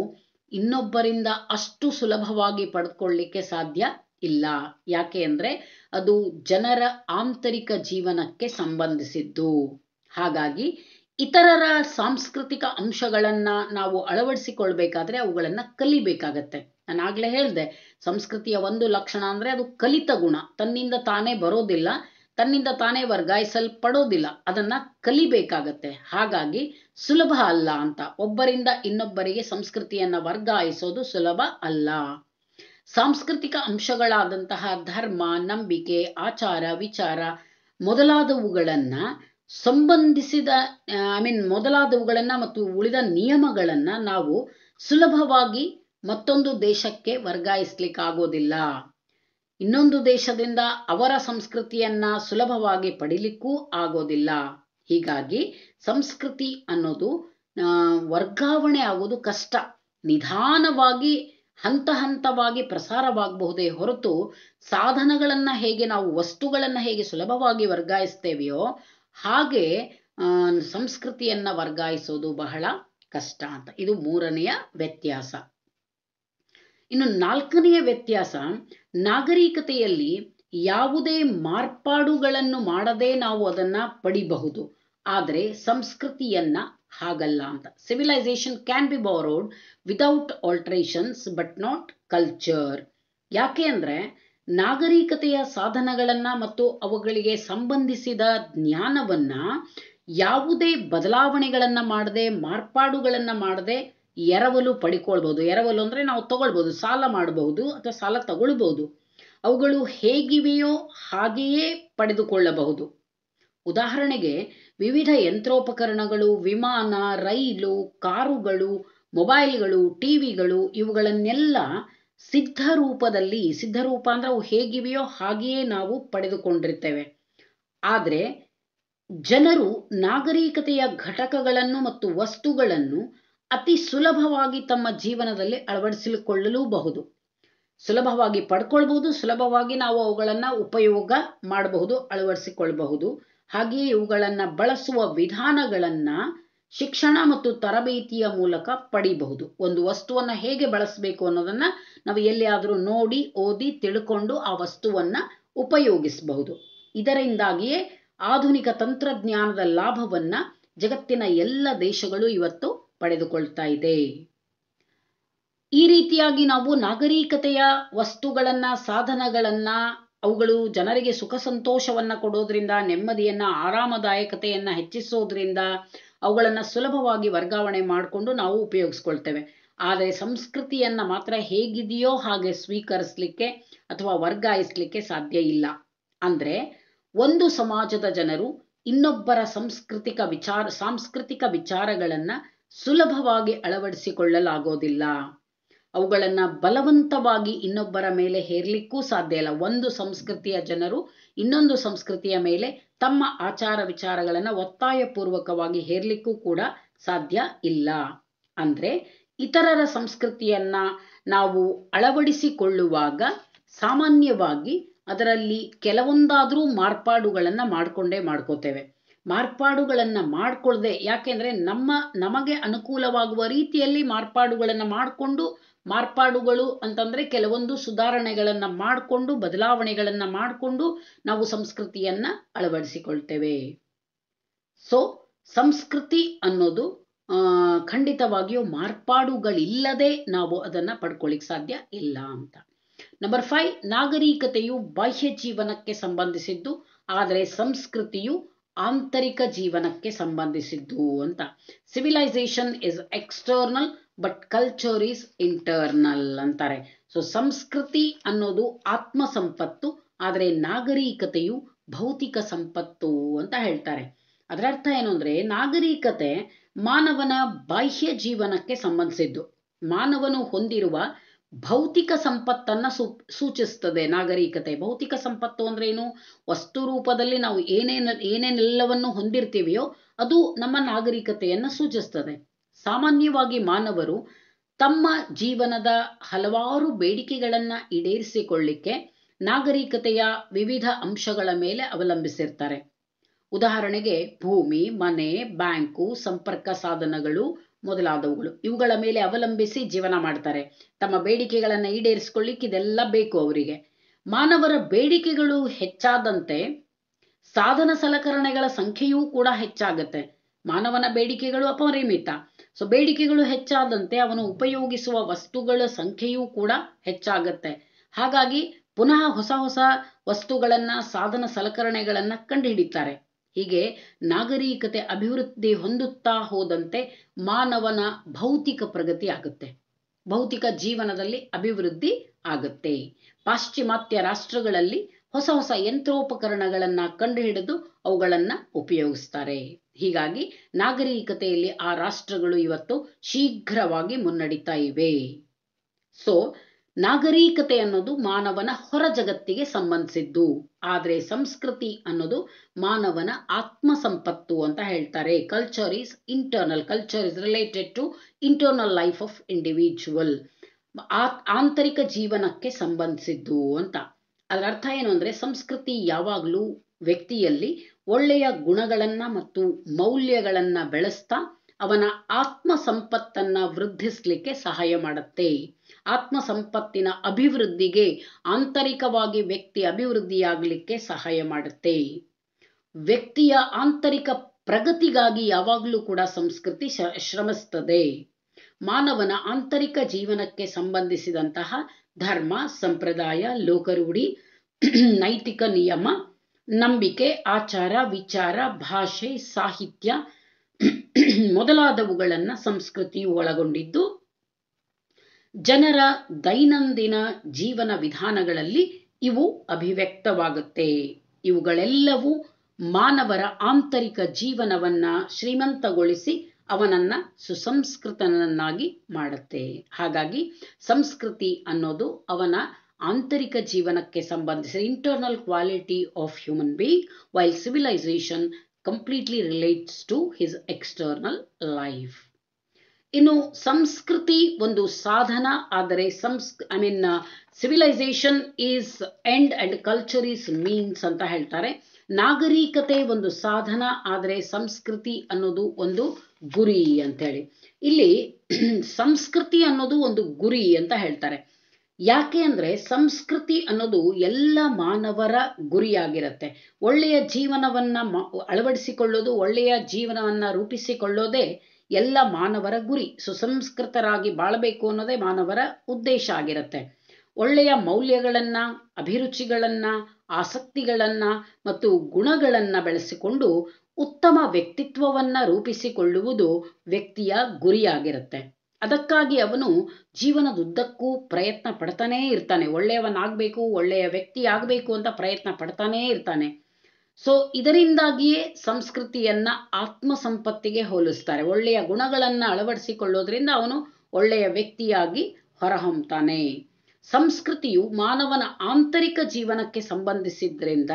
ಇನ್ನೊಬ್ಬರಿಂದ ಅಷ್ಟು ಸುಲಭವಾಗಿ ಪಡ್ಕೊಳ್ಳಿಕ್ಕೆ ಸಾಧ್ಯ ಇಲ್ಲ ಯಾಕೆ ಅಂದರೆ ಅದು ಜನರ ಆಂತರಿಕ ಜೀವನಕ್ಕೆ ಸಂಬಂಧಿಸಿದ್ದು ಹಾಗಾಗಿ ಇತರರ ಸಾಂಸ್ಕೃತಿಕ ಅಂಶಗಳನ್ನು ನಾವು ಅಳವಡಿಸಿಕೊಳ್ಬೇಕಾದ್ರೆ ಅವುಗಳನ್ನು ಕಲಿಬೇಕಾಗತ್ತೆ ನಾನು ಆಗಲೇ ಹೇಳಿದೆ ಸಂಸ್ಕೃತಿಯ ಒಂದು ಲಕ್ಷಣ ಅಂದರೆ ಅದು ಕಲಿತ ಗುಣ ತನ್ನಿಂದ ತಾನೇ ಬರೋದಿಲ್ಲ ತನ್ನಿಂದ ತಾನೇ ವರ್ಗಾಯಿಸಲ್ಪಡೋದಿಲ್ಲ ಅದನ್ನ ಕಲಿಬೇಕಾಗತ್ತೆ ಹಾಗಾಗಿ ಸುಲಭ ಅಲ್ಲ ಅಂತ ಒಬ್ಬರಿಂದ ಇನ್ನೊಬ್ಬರಿಗೆ ಸಂಸ್ಕೃತಿಯನ್ನ ವರ್ಗಾಯಿಸೋದು ಸುಲಭ ಅಲ್ಲ ಸಾಂಸ್ಕೃತಿಕ ಅಂಶಗಳಾದಂತಹ ಧರ್ಮ ನಂಬಿಕೆ ಆಚಾರ ವಿಚಾರ ಮೊದಲಾದವುಗಳನ್ನ ಸಂಬಂಧಿಸಿದ ಐ ಮೀನ್ ಮೊದಲಾದವುಗಳನ್ನ ಮತ್ತು ಉಳಿದ ನಿಯಮಗಳನ್ನ ನಾವು ಸುಲಭವಾಗಿ ಮತ್ತೊಂದು ದೇಶಕ್ಕೆ ವರ್ಗಾಯಿಸ್ಲಿಕ್ಕಾಗೋದಿಲ್ಲ ಇನ್ನೊಂದು ದೇಶದಿಂದ ಅವರ ಸಂಸ್ಕೃತಿಯನ್ನ ಸುಲಭವಾಗಿ ಪಡಿಲಿಕ್ಕೂ ಆಗೋದಿಲ್ಲ ಹೀಗಾಗಿ ಸಂಸ್ಕೃತಿ ಅನ್ನೋದು ವರ್ಗಾವಣೆ ಆಗೋದು ಕಷ್ಟ ನಿಧಾನವಾಗಿ ಹಂತ ಹಂತವಾಗಿ ಪ್ರಸಾರವಾಗಬಹುದೇ ಹೊರತು ಸಾಧನಗಳನ್ನ ಹೇಗೆ ನಾವು ವಸ್ತುಗಳನ್ನ ಹೇಗೆ ಸುಲಭವಾಗಿ ವರ್ಗಾಯಿಸ್ತೇವೆಯೋ ಹಾಗೆ ಸಂಸ್ಕೃತಿಯನ್ನ ವರ್ಗಾಯಿಸೋದು ಬಹಳ ಕಷ್ಟ ಅಂತ ಇದು ಮೂರನೆಯ ವ್ಯತ್ಯಾಸ ಇನ್ನು ನಾಲ್ಕನೆಯ ವ್ಯತ್ಯಾಸ ನಾಗರಿಕತೆಯಲ್ಲಿ ಯಾವುದೇ ಮಾರ್ಪಾಡುಗಳನ್ನು ಮಾಡದೆ ನಾವು ಅದನ್ನ ಪಡಿಬಹುದು ಆದರೆ ಸಂಸ್ಕೃತಿಯನ್ನ ಹಾಗಲ್ಲ ಅಂತ civilisation can be borrowed without alterations but not culture ಯಾಕೆ ಅಂದರೆ ನಾಗರಿಕತೆಯ ಸಾಧನಗಳನ್ನು ಮತ್ತು ಅವುಗಳಿಗೆ ಸಂಬಂಧಿಸಿದ ಜ್ಞಾನವನ್ನು ಯಾವುದೇ ಬದಲಾವಣೆಗಳನ್ನು ಮಾಡದೆ ಮಾರ್ಪಾಡುಗಳನ್ನು ಮಾಡದೆ ಎರವಲು ಪಡ್ಕೊಳ್ಬೋದು ಎರವಲು ಅಂದರೆ ನಾವು ತಗೊಳ್ಬೋದು ಸಾಲ ಮಾಡಬಹುದು ಅಥವಾ ಸಾಲ ತಗೊಳ್ಬೋದು ಅವುಗಳು ಹೇಗಿವೆಯೋ ಹಾಗೆಯೇ ಪಡೆದುಕೊಳ್ಳಬಹುದು ಉದಾಹರಣೆಗೆ ವಿವಿಧ ಯಂತ್ರೋಪಕರಣಗಳು ವಿಮಾನ ರೈಲು ಕಾರುಗಳು ಮೊಬೈಲ್ಗಳು ಟಿವಿಗಳು ಇವುಗಳನ್ನೆಲ್ಲ ಸಿದ್ಧ ರೂಪದಲ್ಲಿ ಸಿದ್ಧರೂಪ ಅಂದ್ರೆ ಅವು ಹೇಗಿವೆಯೋ ಹಾಗೆಯೇ ನಾವು ಪಡೆದುಕೊಂಡಿರ್ತೇವೆ ಆದರೆ ಜನರು ನಾಗರಿಕತೆಯ ಘಟಕಗಳನ್ನು ಮತ್ತು ವಸ್ತುಗಳನ್ನು ಅತಿ ಸುಲಭವಾಗಿ ತಮ್ಮ ಜೀವನದಲ್ಲಿ ಅಳವಡಿಸಿಕೊಳ್ಳಲೂಬಹುದು ಸುಲಭವಾಗಿ ಪಡ್ಕೊಳ್ಬಹುದು ಸುಲಭವಾಗಿ ನಾವು ಅವುಗಳನ್ನು ಉಪಯೋಗ ಮಾಡಬಹುದು ಅಳವಡಿಸಿಕೊಳ್ಳಬಹುದು ಹಾಗೆಯೇ ಇವುಗಳನ್ನು ಬಳಸುವ ವಿಧಾನಗಳನ್ನು ಶಿಕ್ಷಣ ಮತ್ತು ತರಬೇತಿಯ ಮೂಲಕ ಪಡಿಬಹುದು ಒಂದು ವಸ್ತುವನ್ನ ಹೇಗೆ ಬಳಸಬೇಕು ಅನ್ನೋದನ್ನ ನಾವು ಎಲ್ಲಿಯಾದರೂ ನೋಡಿ ಓದಿ ತಿಳ್ಕೊಂಡು ಆ ವಸ್ತುವನ್ನ ಉಪಯೋಗಿಸಬಹುದು ಇದರಿಂದಾಗಿಯೇ ಆಧುನಿಕ ತಂತ್ರಜ್ಞಾನದ ಲಾಭವನ್ನ ಜಗತ್ತಿನ ಎಲ್ಲ ದೇಶಗಳು ಇವತ್ತು ಪಡೆದುಕೊಳ್ತಾ ಇದೆ ಈ ರೀತಿಯಾಗಿ ನಾವು ನಾಗರಿಕತೆಯ ವಸ್ತುಗಳನ್ನ ಸಾಧನಗಳನ್ನ ಅವುಗಳು ಜನರಿಗೆ ಸುಖ ಸಂತೋಷವನ್ನು ಕೊಡೋದ್ರಿಂದ ನೆಮ್ಮದಿಯನ್ನು ಆರಾಮದಾಯಕತೆಯನ್ನು ಹೆಚ್ಚಿಸೋದ್ರಿಂದ ಅವುಗಳನ್ನು ಸುಲಭವಾಗಿ ವರ್ಗಾವಣೆ ಮಾಡಿಕೊಂಡು ನಾವು ಉಪಯೋಗಿಸ್ಕೊಳ್ತೇವೆ ಆದರೆ ಸಂಸ್ಕೃತಿಯನ್ನು ಮಾತ್ರ ಹೇಗಿದೆಯೋ ಹಾಗೆ ಸ್ವೀಕರಿಸಲಿಕ್ಕೆ ಅಥವಾ ವರ್ಗಾಯಿಸಲಿಕ್ಕೆ ಸಾಧ್ಯ ಇಲ್ಲ ಅಂದರೆ ಒಂದು ಸಮಾಜದ ಜನರು ಇನ್ನೊಬ್ಬರ ಸಂಸ್ಕೃತಿಕ ವಿಚಾರ ಸಾಂಸ್ಕೃತಿಕ ವಿಚಾರಗಳನ್ನು ಸುಲಭವಾಗಿ ಅಳವಡಿಸಿಕೊಳ್ಳಲಾಗೋದಿಲ್ಲ ಅವುಗಳನ್ನ ಬಲವಂತವಾಗಿ ಇನ್ನೊಬ್ಬರ ಮೇಲೆ ಹೇರ್ಲಿಕ್ಕೂ ಸಾಧ್ಯ ಇಲ್ಲ ಒಂದು ಸಂಸ್ಕೃತಿಯ ಜನರು ಇನ್ನೊಂದು ಸಂಸ್ಕೃತಿಯ ಮೇಲೆ ತಮ್ಮ ಆಚಾರ ಒತ್ತಾಯ ಪೂರ್ವಕವಾಗಿ ಹೇರ್ಲಿಕ್ಕೂ ಕೂಡ ಸಾಧ್ಯ ಇಲ್ಲ ಅಂದ್ರೆ ಇತರರ ಸಂಸ್ಕೃತಿಯನ್ನ ನಾವು ಅಳವಡಿಸಿಕೊಳ್ಳುವಾಗ ಸಾಮಾನ್ಯವಾಗಿ ಅದರಲ್ಲಿ ಕೆಲವೊಂದಾದರೂ ಮಾರ್ಪಾಡುಗಳನ್ನ ಮಾಡಿಕೊಂಡೇ ಮಾಡ್ಕೋತೇವೆ ಮಾರ್ಪಾಡುಗಳನ್ನ ಮಾಡ್ಕೊಳ್ದೆ ಯಾಕೆಂದ್ರೆ ನಮ್ಮ ನಮಗೆ ಅನುಕೂಲವಾಗುವ ರೀತಿಯಲ್ಲಿ ಮಾರ್ಪಾಡುಗಳನ್ನ ಮಾಡಿಕೊಂಡು ಮಾರ್ಪಾಡುಗಳು ಅಂತಂದ್ರೆ ಕೆಲವೊಂದು ಸುಧಾರಣೆಗಳನ್ನು ಮಾಡಿಕೊಂಡು ಬದಲಾವಣೆಗಳನ್ನು ಮಾಡಿಕೊಂಡು ನಾವು ಸಂಸ್ಕೃತಿಯನ್ನ ಅಳವಡಿಸಿಕೊಳ್ತೇವೆ ಸೊ ಸಂಸ್ಕೃತಿ ಅನ್ನೋದು ಖಂಡಿತವಾಗಿಯೂ ಮಾರ್ಪಾಡುಗಳಿಲ್ಲದೆ ನಾವು ಅದನ್ನ ಪಡ್ಕೊಳ್ಳಿಕ್ ಸಾಧ್ಯ ಇಲ್ಲ ಅಂತ ನಂಬರ್ ಫೈವ್ ನಾಗರಿಕತೆಯು ಬಾಹ್ಯ ಜೀವನಕ್ಕೆ ಸಂಬಂಧಿಸಿದ್ದು ಆದರೆ ಸಂಸ್ಕೃತಿಯು ಆಂತರಿಕ ಜೀವನಕ್ಕೆ ಸಂಬಂಧಿಸಿದ್ದು ಅಂತ civilisation is external but culture is internal ಅಂತಾರೆ ಸೊ ಸಂಸ್ಕೃತಿ ಅನ್ನೋದು ಆತ್ಮ ಸಂಪತ್ತು ಆದರೆ ನಾಗರಿಕತೆಯು ಭೌತಿಕ ಸಂಪತ್ತು ಅಂತ ಹೇಳ್ತಾರೆ ಅದರ ಅರ್ಥ ಏನು ಅಂದ್ರೆ ನಾಗರಿಕತೆ ಮಾನವನ ಬಾಹ್ಯ ಜೀವನಕ್ಕೆ ಸಂಬಂಧಿಸಿದ್ದು ಮಾನವನು ಹೊಂದಿರುವ ಭೌತಿಕ ಸಂಪತ್ತನ್ನು ಸೂಚಿಸ್ತದೆ ನಾಗರಿಕತೆ ಭೌತಿಕ ಸಂಪತ್ತು ಅಂದ್ರೆ ಏನು ವಸ್ತು ರೂಪದಲ್ಲಿ ನಾವು ಏನೇನು ಏನೇನೆಲ್ಲವನ್ನು ಹೊಂದಿರ್ತೀವಿಯೋ ಅದು ನಮ್ಮ ನಾಗರಿಕತೆಯನ್ನು ಸೂಚಿಸ್ತದೆ ಸಾಮಾನ್ಯವಾಗಿ ಮಾನವರು ತಮ್ಮ ಜೀವನದ ಹಲವಾರು ಬೇಡಿಕೆಗಳನ್ನು ಈಡೇರಿಸಿಕೊಳ್ಳಿಕ್ಕೆ ನಾಗರಿಕತೆಯ ವಿವಿಧ ಅಂಶಗಳ ಮೇಲೆ ಅವಲಂಬಿಸಿರ್ತಾರೆ ಉದಾಹರಣೆಗೆ ಭೂಮಿ ಮನೆ ಬ್ಯಾಂಕು ಸಂಪರ್ಕ ಸಾಧನಗಳು ಮೊದಲಾದವುಗಳು ಇವುಗಳ ಮೇಲೆ ಅವಲಂಬಿಸಿ ಜೀವನ ಮಾಡ್ತಾರೆ ತಮ್ಮ ಬೇಡಿಕೆಗಳನ್ನು ಈಡೇರಿಸಿಕೊಳ್ಳಿಕ್ಕೆ ಇದೆಲ್ಲ ಬೇಕು ಅವರಿಗೆ ಮಾನವರ ಬೇಡಿಕೆಗಳು ಹೆಚ್ಚಾದಂತೆ ಸಾಧನ ಸಲಕರಣೆಗಳ ಸಂಖ್ಯೆಯೂ ಕೂಡ ಹೆಚ್ಚಾಗತ್ತೆ ಮಾನವನ ಬೇಡಿಕೆಗಳು ಅಪರಿಮಿತ ಸೊ ಬೇಡಿಕೆಗಳು ಹೆಚ್ಚಾದಂತೆ ಅವನು ಉಪಯೋಗಿಸುವ ವಸ್ತುಗಳ ಸಂಖ್ಯೆಯೂ ಕೂಡ ಹೆಚ್ಚಾಗತ್ತೆ ಹಾಗಾಗಿ ಪುನಃ ಹೊಸ ಹೊಸ ವಸ್ತುಗಳನ್ನ ಸಾಧನ ಸಲಕರಣೆಗಳನ್ನ ಕಂಡುಹಿಡಿತಾರೆ ಹೀಗೆ ನಾಗರಿಕತೆ ಅಭಿವೃದ್ಧಿ ಹೊಂದುತ್ತಾ ಹೋದಂತೆ ಮಾನವನ ಭೌತಿಕ ಪ್ರಗತಿ ಆಗುತ್ತೆ ಭೌತಿಕ ಜೀವನದಲ್ಲಿ ಅಭಿವೃದ್ಧಿ ಆಗುತ್ತೆ ಪಾಶ್ಚಿಮಾತ್ಯ ರಾಷ್ಟ್ರಗಳಲ್ಲಿ ಹೊಸ ಹೊಸ ಯಂತ್ರೋಪಕರಣಗಳನ್ನು ಕಂಡುಹಿಡಿದು ಅವುಗಳನ್ನು ಉಪಯೋಗಿಸ್ತಾರೆ ಹೀಗಾಗಿ ನಾಗರಿಕತೆಯಲ್ಲಿ ಆ ರಾಷ್ಟ್ರಗಳು ಇವತ್ತು ಶೀಘ್ರವಾಗಿ ಮುನ್ನಡೀತಾ ಇವೆ ಸೊ ನಾಗರಿಕತೆ ಅನ್ನೋದು ಮಾನವನ ಹೊರ ಜಗತ್ತಿಗೆ ಸಂಬಂಧಿಸಿದ್ದು ಆದರೆ ಸಂಸ್ಕೃತಿ ಅನ್ನೋದು ಮಾನವನ ಆತ್ಮ ಸಂಪತ್ತು ಅಂತ ಹೇಳ್ತಾರೆ culture is internal culture is related to internal life of individual ಆಂತರಿಕ ಜೀವನಕ್ಕೆ ಸಂಬಂಧಿಸಿದ್ದು ಅಂತ ಅದರ ಅರ್ಥ ಏನು ಅಂದರೆ ಸಂಸ್ಕೃತಿ ಯಾವಾಗಲೂ ವ್ಯಕ್ತಿಯಲ್ಲಿ ಒಳ್ಳೆಯ ಗುಣಗಳನ್ನು ಮತ್ತು ಮೌಲ್ಯಗಳನ್ನು ಬೆಳೆಸ್ತಾ ಅವನ ಆತ್ಮ ಸಂಪತ್ತನ್ನ ವೃದ್ಧಿಸ್ಲಿಕ್ಕೆ ಸಹಾಯ ಮಾಡುತ್ತೆ ಆತ್ಮ ಸಂಪತ್ತಿನ ಅಭಿವೃದ್ಧಿಗೆ ಆಂತರಿಕವಾಗಿ ವ್ಯಕ್ತಿ ಅಭಿವೃದ್ಧಿಯಾಗಲಿಕ್ಕೆ ಸಹಾಯ ಮಾಡುತ್ತೆ ವ್ಯಕ್ತಿಯ ಆಂತರಿಕ ಪ್ರಗತಿಗಾಗಿ ಯಾವಾಗಲೂ ಕೂಡ ಸಂಸ್ಕೃತಿ ಶ್ರಮಿಸ್ತದೆ ಮಾನವನ ಆಂತರಿಕ ಜೀವನಕ್ಕೆ ಸಂಬಂಧಿಸಿದಂತಹ ಧರ್ಮ ಸಂಪ್ರದಾಯ ಲೋಕರೂಢಿ ನೈತಿಕ ನಿಯಮ ನಂಬಿಕೆ ಆಚಾರ ವಿಚಾರ ಭಾಷೆ ಸಾಹಿತ್ಯ ಮೊದಲಾದವುಗಳನ್ನ ಸಂಸ್ಕೃತಿ ಒಳಗೊಂಡಿದ್ದು ಜನರ ದೈನಂದಿನ ಜೀವನ ವಿಧಾನಗಳಲ್ಲಿ ಇವು ಅಭಿವ್ಯಕ್ತವಾಗುತ್ತೆ ಇವುಗಳೆಲ್ಲವೂ ಮಾನವರ ಆಂತರಿಕ ಜೀವನವನ್ನ ಶ್ರೀಮಂತಗೊಳಿಸಿ ಅವನನ್ನ ಸುಸಂಸ್ಕೃತನನ್ನಾಗಿ ಮಾಡುತ್ತೆ ಹಾಗಾಗಿ ಸಂಸ್ಕೃತಿ ಅನ್ನೋದು ಅವನ ಆಂತರಿಕ ಜೀವನಕ್ಕೆ ಸಂಬಂಧಿಸಿದ internal quality of human being while civilisation completely relates to his external life ಇನ್ನು ಸಂಸ್ಕೃತಿ ಒಂದು ಸಾಧನ ಆದರೆ ಸಂಸ್ I mean civilisation is end and culture is means ಅಂತ ಹೇಳ್ತಾರೆ ನಾಗರಿಕತೆ ಒಂದು ಸಾಧನ ಆದರೆ ಸಂಸ್ಕೃತಿ ಅನ್ನೋದು ಒಂದು ಗುರಿ ಅಂತೇಳಿ ಇಲ್ಲಿ ಸಂಸ್ಕೃತಿ ಅನ್ನೋದು ಒಂದು ಗುರಿ ಅಂತ ಹೇಳ್ತಾರೆ ಯಾಕೆ ಅಂದ್ರೆ ಸಂಸ್ಕೃತಿ ಅನ್ನೋದು ಎಲ್ಲ ಮಾನವರ ಗುರಿಯಾಗಿರತ್ತೆ ಒಳ್ಳೆಯ ಜೀವನವನ್ನ ಮ ಅಳವಡಿಸಿಕೊಳ್ಳೋದು ಒಳ್ಳೆಯ ಜೀವನವನ್ನ ರೂಪಿಸಿಕೊಳ್ಳೋದೇ ಎಲ್ಲ ಮಾನವರ ಗುರಿ ಸುಸಂಸ್ಕೃತರಾಗಿ ಬಾಳಬೇಕು ಅನ್ನೋದೇ ಮಾನವರ ಉದ್ದೇಶ ಆಗಿರುತ್ತೆ ಒಳ್ಳೆಯ ಮೌಲ್ಯಗಳನ್ನ ಅಭಿರುಚಿಗಳನ್ನ ಆಸಕ್ತಿಗಳನ್ನ ಮತ್ತು ಗುಣಗಳನ್ನ ಬೆಳೆಸಿಕೊಂಡು ಉತ್ತಮ ವ್ಯಕ್ತಿತ್ವವನ್ನ ರೂಪಿಸಿಕೊಳ್ಳುವುದು ವ್ಯಕ್ತಿಯ ಗುರಿಯಾಗಿರುತ್ತೆ ಅದಕ್ಕಾಗಿ ಅವನು ಜೀವನದುದ್ದಕ್ಕೂ ಪ್ರಯತ್ನ ಪಡ್ತಾನೇ ಇರ್ತಾನೆ ಒಳ್ಳೆಯವನಾಗಬೇಕು ಒಳ್ಳೆಯ ವ್ಯಕ್ತಿ ಆಗಬೇಕು ಅಂತ ಪ್ರಯತ್ನ ಪಡ್ತಾನೇ ಇರ್ತಾನೆ ಸೊ ಇದರಿಂದಾಗಿಯೇ ಸಂಸ್ಕೃತಿಯನ್ನ ಆತ್ಮ ಸಂಪತ್ತಿಗೆ ಹೋಲಿಸ್ತಾರೆ ಒಳ್ಳೆಯ ಗುಣಗಳನ್ನು ಅಳವಡಿಸಿಕೊಳ್ಳೋದ್ರಿಂದ ಅವನು ಒಳ್ಳೆಯ ವ್ಯಕ್ತಿಯಾಗಿ ಹೊರಹೊಮ್ಮತಾನೆ ಸಂಸ್ಕೃತಿಯು ಮಾನವನ ಆಂತರಿಕ ಜೀವನಕ್ಕೆ ಸಂಬಂಧಿಸಿದ್ರಿಂದ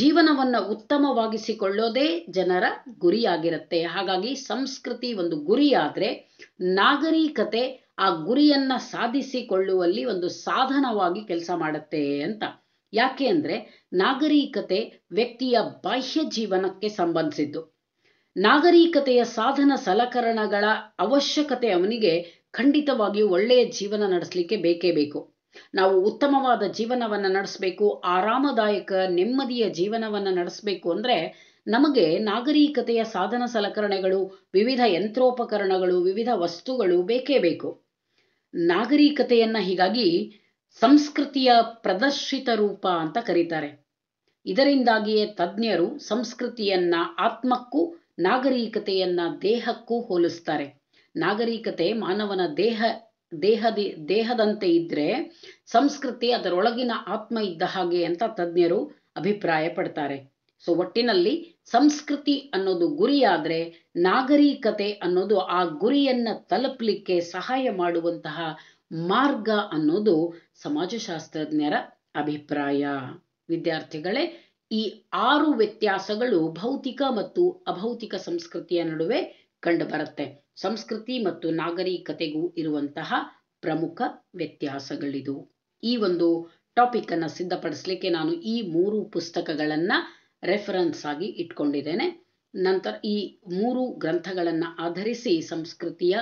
ಜೀವನವನ್ನು ಉತ್ತಮವಾಗಿಸಿಕೊಳ್ಳೋದೇ ಜನರ ಗುರಿಯಾಗಿರುತ್ತೆ ಹಾಗಾಗಿ ಸಂಸ್ಕೃತಿ ಒಂದು ಗುರಿಯಾದರೆ ನಾಗರಿಕತೆ ಆ ಗುರಿಯನ್ನ ಸಾಧಿಸಿಕೊಳ್ಳುವಲ್ಲಿ ಒಂದು ಸಾಧನವಾಗಿ ಕೆಲಸ ಮಾಡುತ್ತೆ ಅಂತ ಯಾಕೆ ಅಂದರೆ ನಾಗರಿಕತೆ ವ್ಯಕ್ತಿಯ ಬಾಹ್ಯ ಜೀವನಕ್ಕೆ ಸಂಬಂಧಿಸಿದ್ದು ನಾಗರಿಕತೆಯ ಸಾಧನ ಸಲಕರಣಗಳ ಅವಶ್ಯಕತೆ ಅವನಿಗೆ ಖಂಡಿತವಾಗಿಯೂ ಒಳ್ಳೆಯ ಜೀವನ ನಡೆಸಲಿಕ್ಕೆ ಬೇಕೇ ಬೇಕು ನಾವು ಉತ್ತಮವಾದ ಜೀವನವನ್ನು ನಡೆಸಬೇಕು ಆರಾಮದಾಯಕ ನೆಮ್ಮದಿಯ ಜೀವನವನ್ನು ನಡೆಸಬೇಕು ಅಂದ್ರೆ ನಮಗೆ ನಾಗರಿಕತೆಯ ಸಾಧನ ಸಲಕರಣೆಗಳು ವಿವಿಧ ಯಂತ್ರೋಪಕರಣಗಳು ವಿವಿಧ ವಸ್ತುಗಳು ಬೇಕೇ ಬೇಕು ನಾಗರಿಕತೆಯನ್ನು ಹೀಗಾಗಿ ಸಂಸ್ಕೃತಿಯ ಪ್ರದರ್ಶಿತ ರೂಪ ಅಂತ ಕರೀತಾರೆ ಇದರಿಂದಾಗಿಯೇ ತಜ್ಞರು ಸಂಸ್ಕೃತಿಯನ್ನ ಆತ್ಮಕ್ಕೂ ನಾಗರಿಕತೆಯನ್ನ ದೇಹಕ್ಕೂ ಹೋಲಿಸ್ತಾರೆ ನಾಗರಿಕತೆ ಮಾನವನ ದೇಹ ದೇಹದಿ ದೇಹದಂತೆ ಇದ್ರೆ ಸಂಸ್ಕೃತಿ ಅದರೊಳಗಿನ ಆತ್ಮ ಇದ್ದ ಹಾಗೆ ಅಂತ ತಜ್ಞರು ಅಭಿಪ್ರಾಯ ಪಡ್ತಾರೆ ಸೊ ಒಟ್ಟಿನಲ್ಲಿ ಸಂಸ್ಕೃತಿ ಅನ್ನೋದು ಗುರಿಯಾದ್ರೆ ನಾಗರಿಕತೆ ಅನ್ನೋದು ಆ ಗುರಿಯನ್ನ ತಲುಪಲಿಕ್ಕೆ ಸಹಾಯ ಮಾಡುವಂತಹ ಮಾರ್ಗ ಅನ್ನೋದು ಸಮಾಜಶಾಸ್ತ್ರಜ್ಞರ ಅಭಿಪ್ರಾಯ ವಿದ್ಯಾರ್ಥಿಗಳೇ ಈ ಆರು ವ್ಯತ್ಯಾಸಗಳು ಭೌತಿಕ ಮತ್ತು ಅಭೌತಿಕ ಸಂಸ್ಕೃತಿಯ ನಡುವೆ ಕಂಡುಬರುತ್ತೆ ಸಂಸ್ಕೃತಿ ಮತ್ತು ನಾಗರಿಕತೆಗೂ ಇರುವಂತಹ ಪ್ರಮುಖ ವ್ಯತ್ಯಾಸಗಳಿದು ಈ ಒಂದು ಅನ್ನು ಸಿದ್ಧಪಡಿಸಲಿಕ್ಕೆ ನಾನು ಈ ಮೂರು ಪುಸ್ತಕಗಳನ್ನು ರೆಫರೆನ್ಸ್ ಆಗಿ ಇಟ್ಕೊಂಡಿದ್ದೇನೆ ನಂತರ ಈ ಮೂರು ಗ್ರಂಥಗಳನ್ನು ಆಧರಿಸಿ ಸಂಸ್ಕೃತಿಯ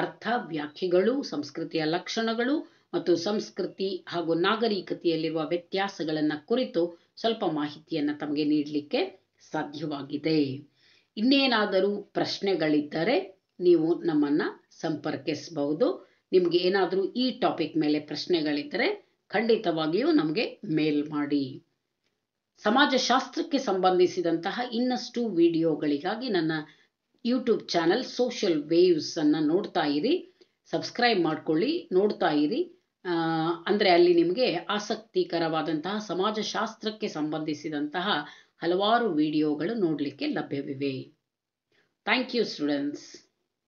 ಅರ್ಥ ವ್ಯಾಖ್ಯೆಗಳು ಸಂಸ್ಕೃತಿಯ ಲಕ್ಷಣಗಳು ಮತ್ತು ಸಂಸ್ಕೃತಿ ಹಾಗೂ ನಾಗರಿಕತೆಯಲ್ಲಿರುವ ವ್ಯತ್ಯಾಸಗಳನ್ನು ಕುರಿತು ಸ್ವಲ್ಪ ಮಾಹಿತಿಯನ್ನು ತಮಗೆ ನೀಡಲಿಕ್ಕೆ ಸಾಧ್ಯವಾಗಿದೆ ಇನ್ನೇನಾದರೂ ಪ್ರಶ್ನೆಗಳಿದ್ದರೆ ನೀವು ನಮ್ಮನ್ನು ಸಂಪರ್ಕಿಸಬಹುದು ನಿಮಗೆ ಏನಾದರೂ ಈ ಟಾಪಿಕ್ ಮೇಲೆ ಪ್ರಶ್ನೆಗಳಿದ್ದರೆ ಖಂಡಿತವಾಗಿಯೂ ನಮಗೆ ಮೇಲ್ ಮಾಡಿ ಸಮಾಜಶಾಸ್ತ್ರಕ್ಕೆ ಸಂಬಂಧಿಸಿದಂತಹ ಇನ್ನಷ್ಟು ವಿಡಿಯೋಗಳಿಗಾಗಿ ನನ್ನ ಯೂಟ್ಯೂಬ್ ಚಾನಲ್ ಸೋಷಿಯಲ್ ವೇವ್ಸನ್ನು ನೋಡ್ತಾ ಇರಿ ಸಬ್ಸ್ಕ್ರೈಬ್ ಮಾಡ್ಕೊಳ್ಳಿ ನೋಡ್ತಾ ಇರಿ ಅಂದರೆ ಅಲ್ಲಿ ನಿಮಗೆ ಆಸಕ್ತಿಕರವಾದಂತಹ ಸಮಾಜಶಾಸ್ತ್ರಕ್ಕೆ ಸಂಬಂಧಿಸಿದಂತಹ ಹಲವಾರು ವಿಡಿಯೋಗಳು ನೋಡಲಿಕ್ಕೆ ಲಭ್ಯವಿವೆ ಥ್ಯಾಂಕ್ ಯು ಸ್ಟೂಡೆಂಟ್ಸ್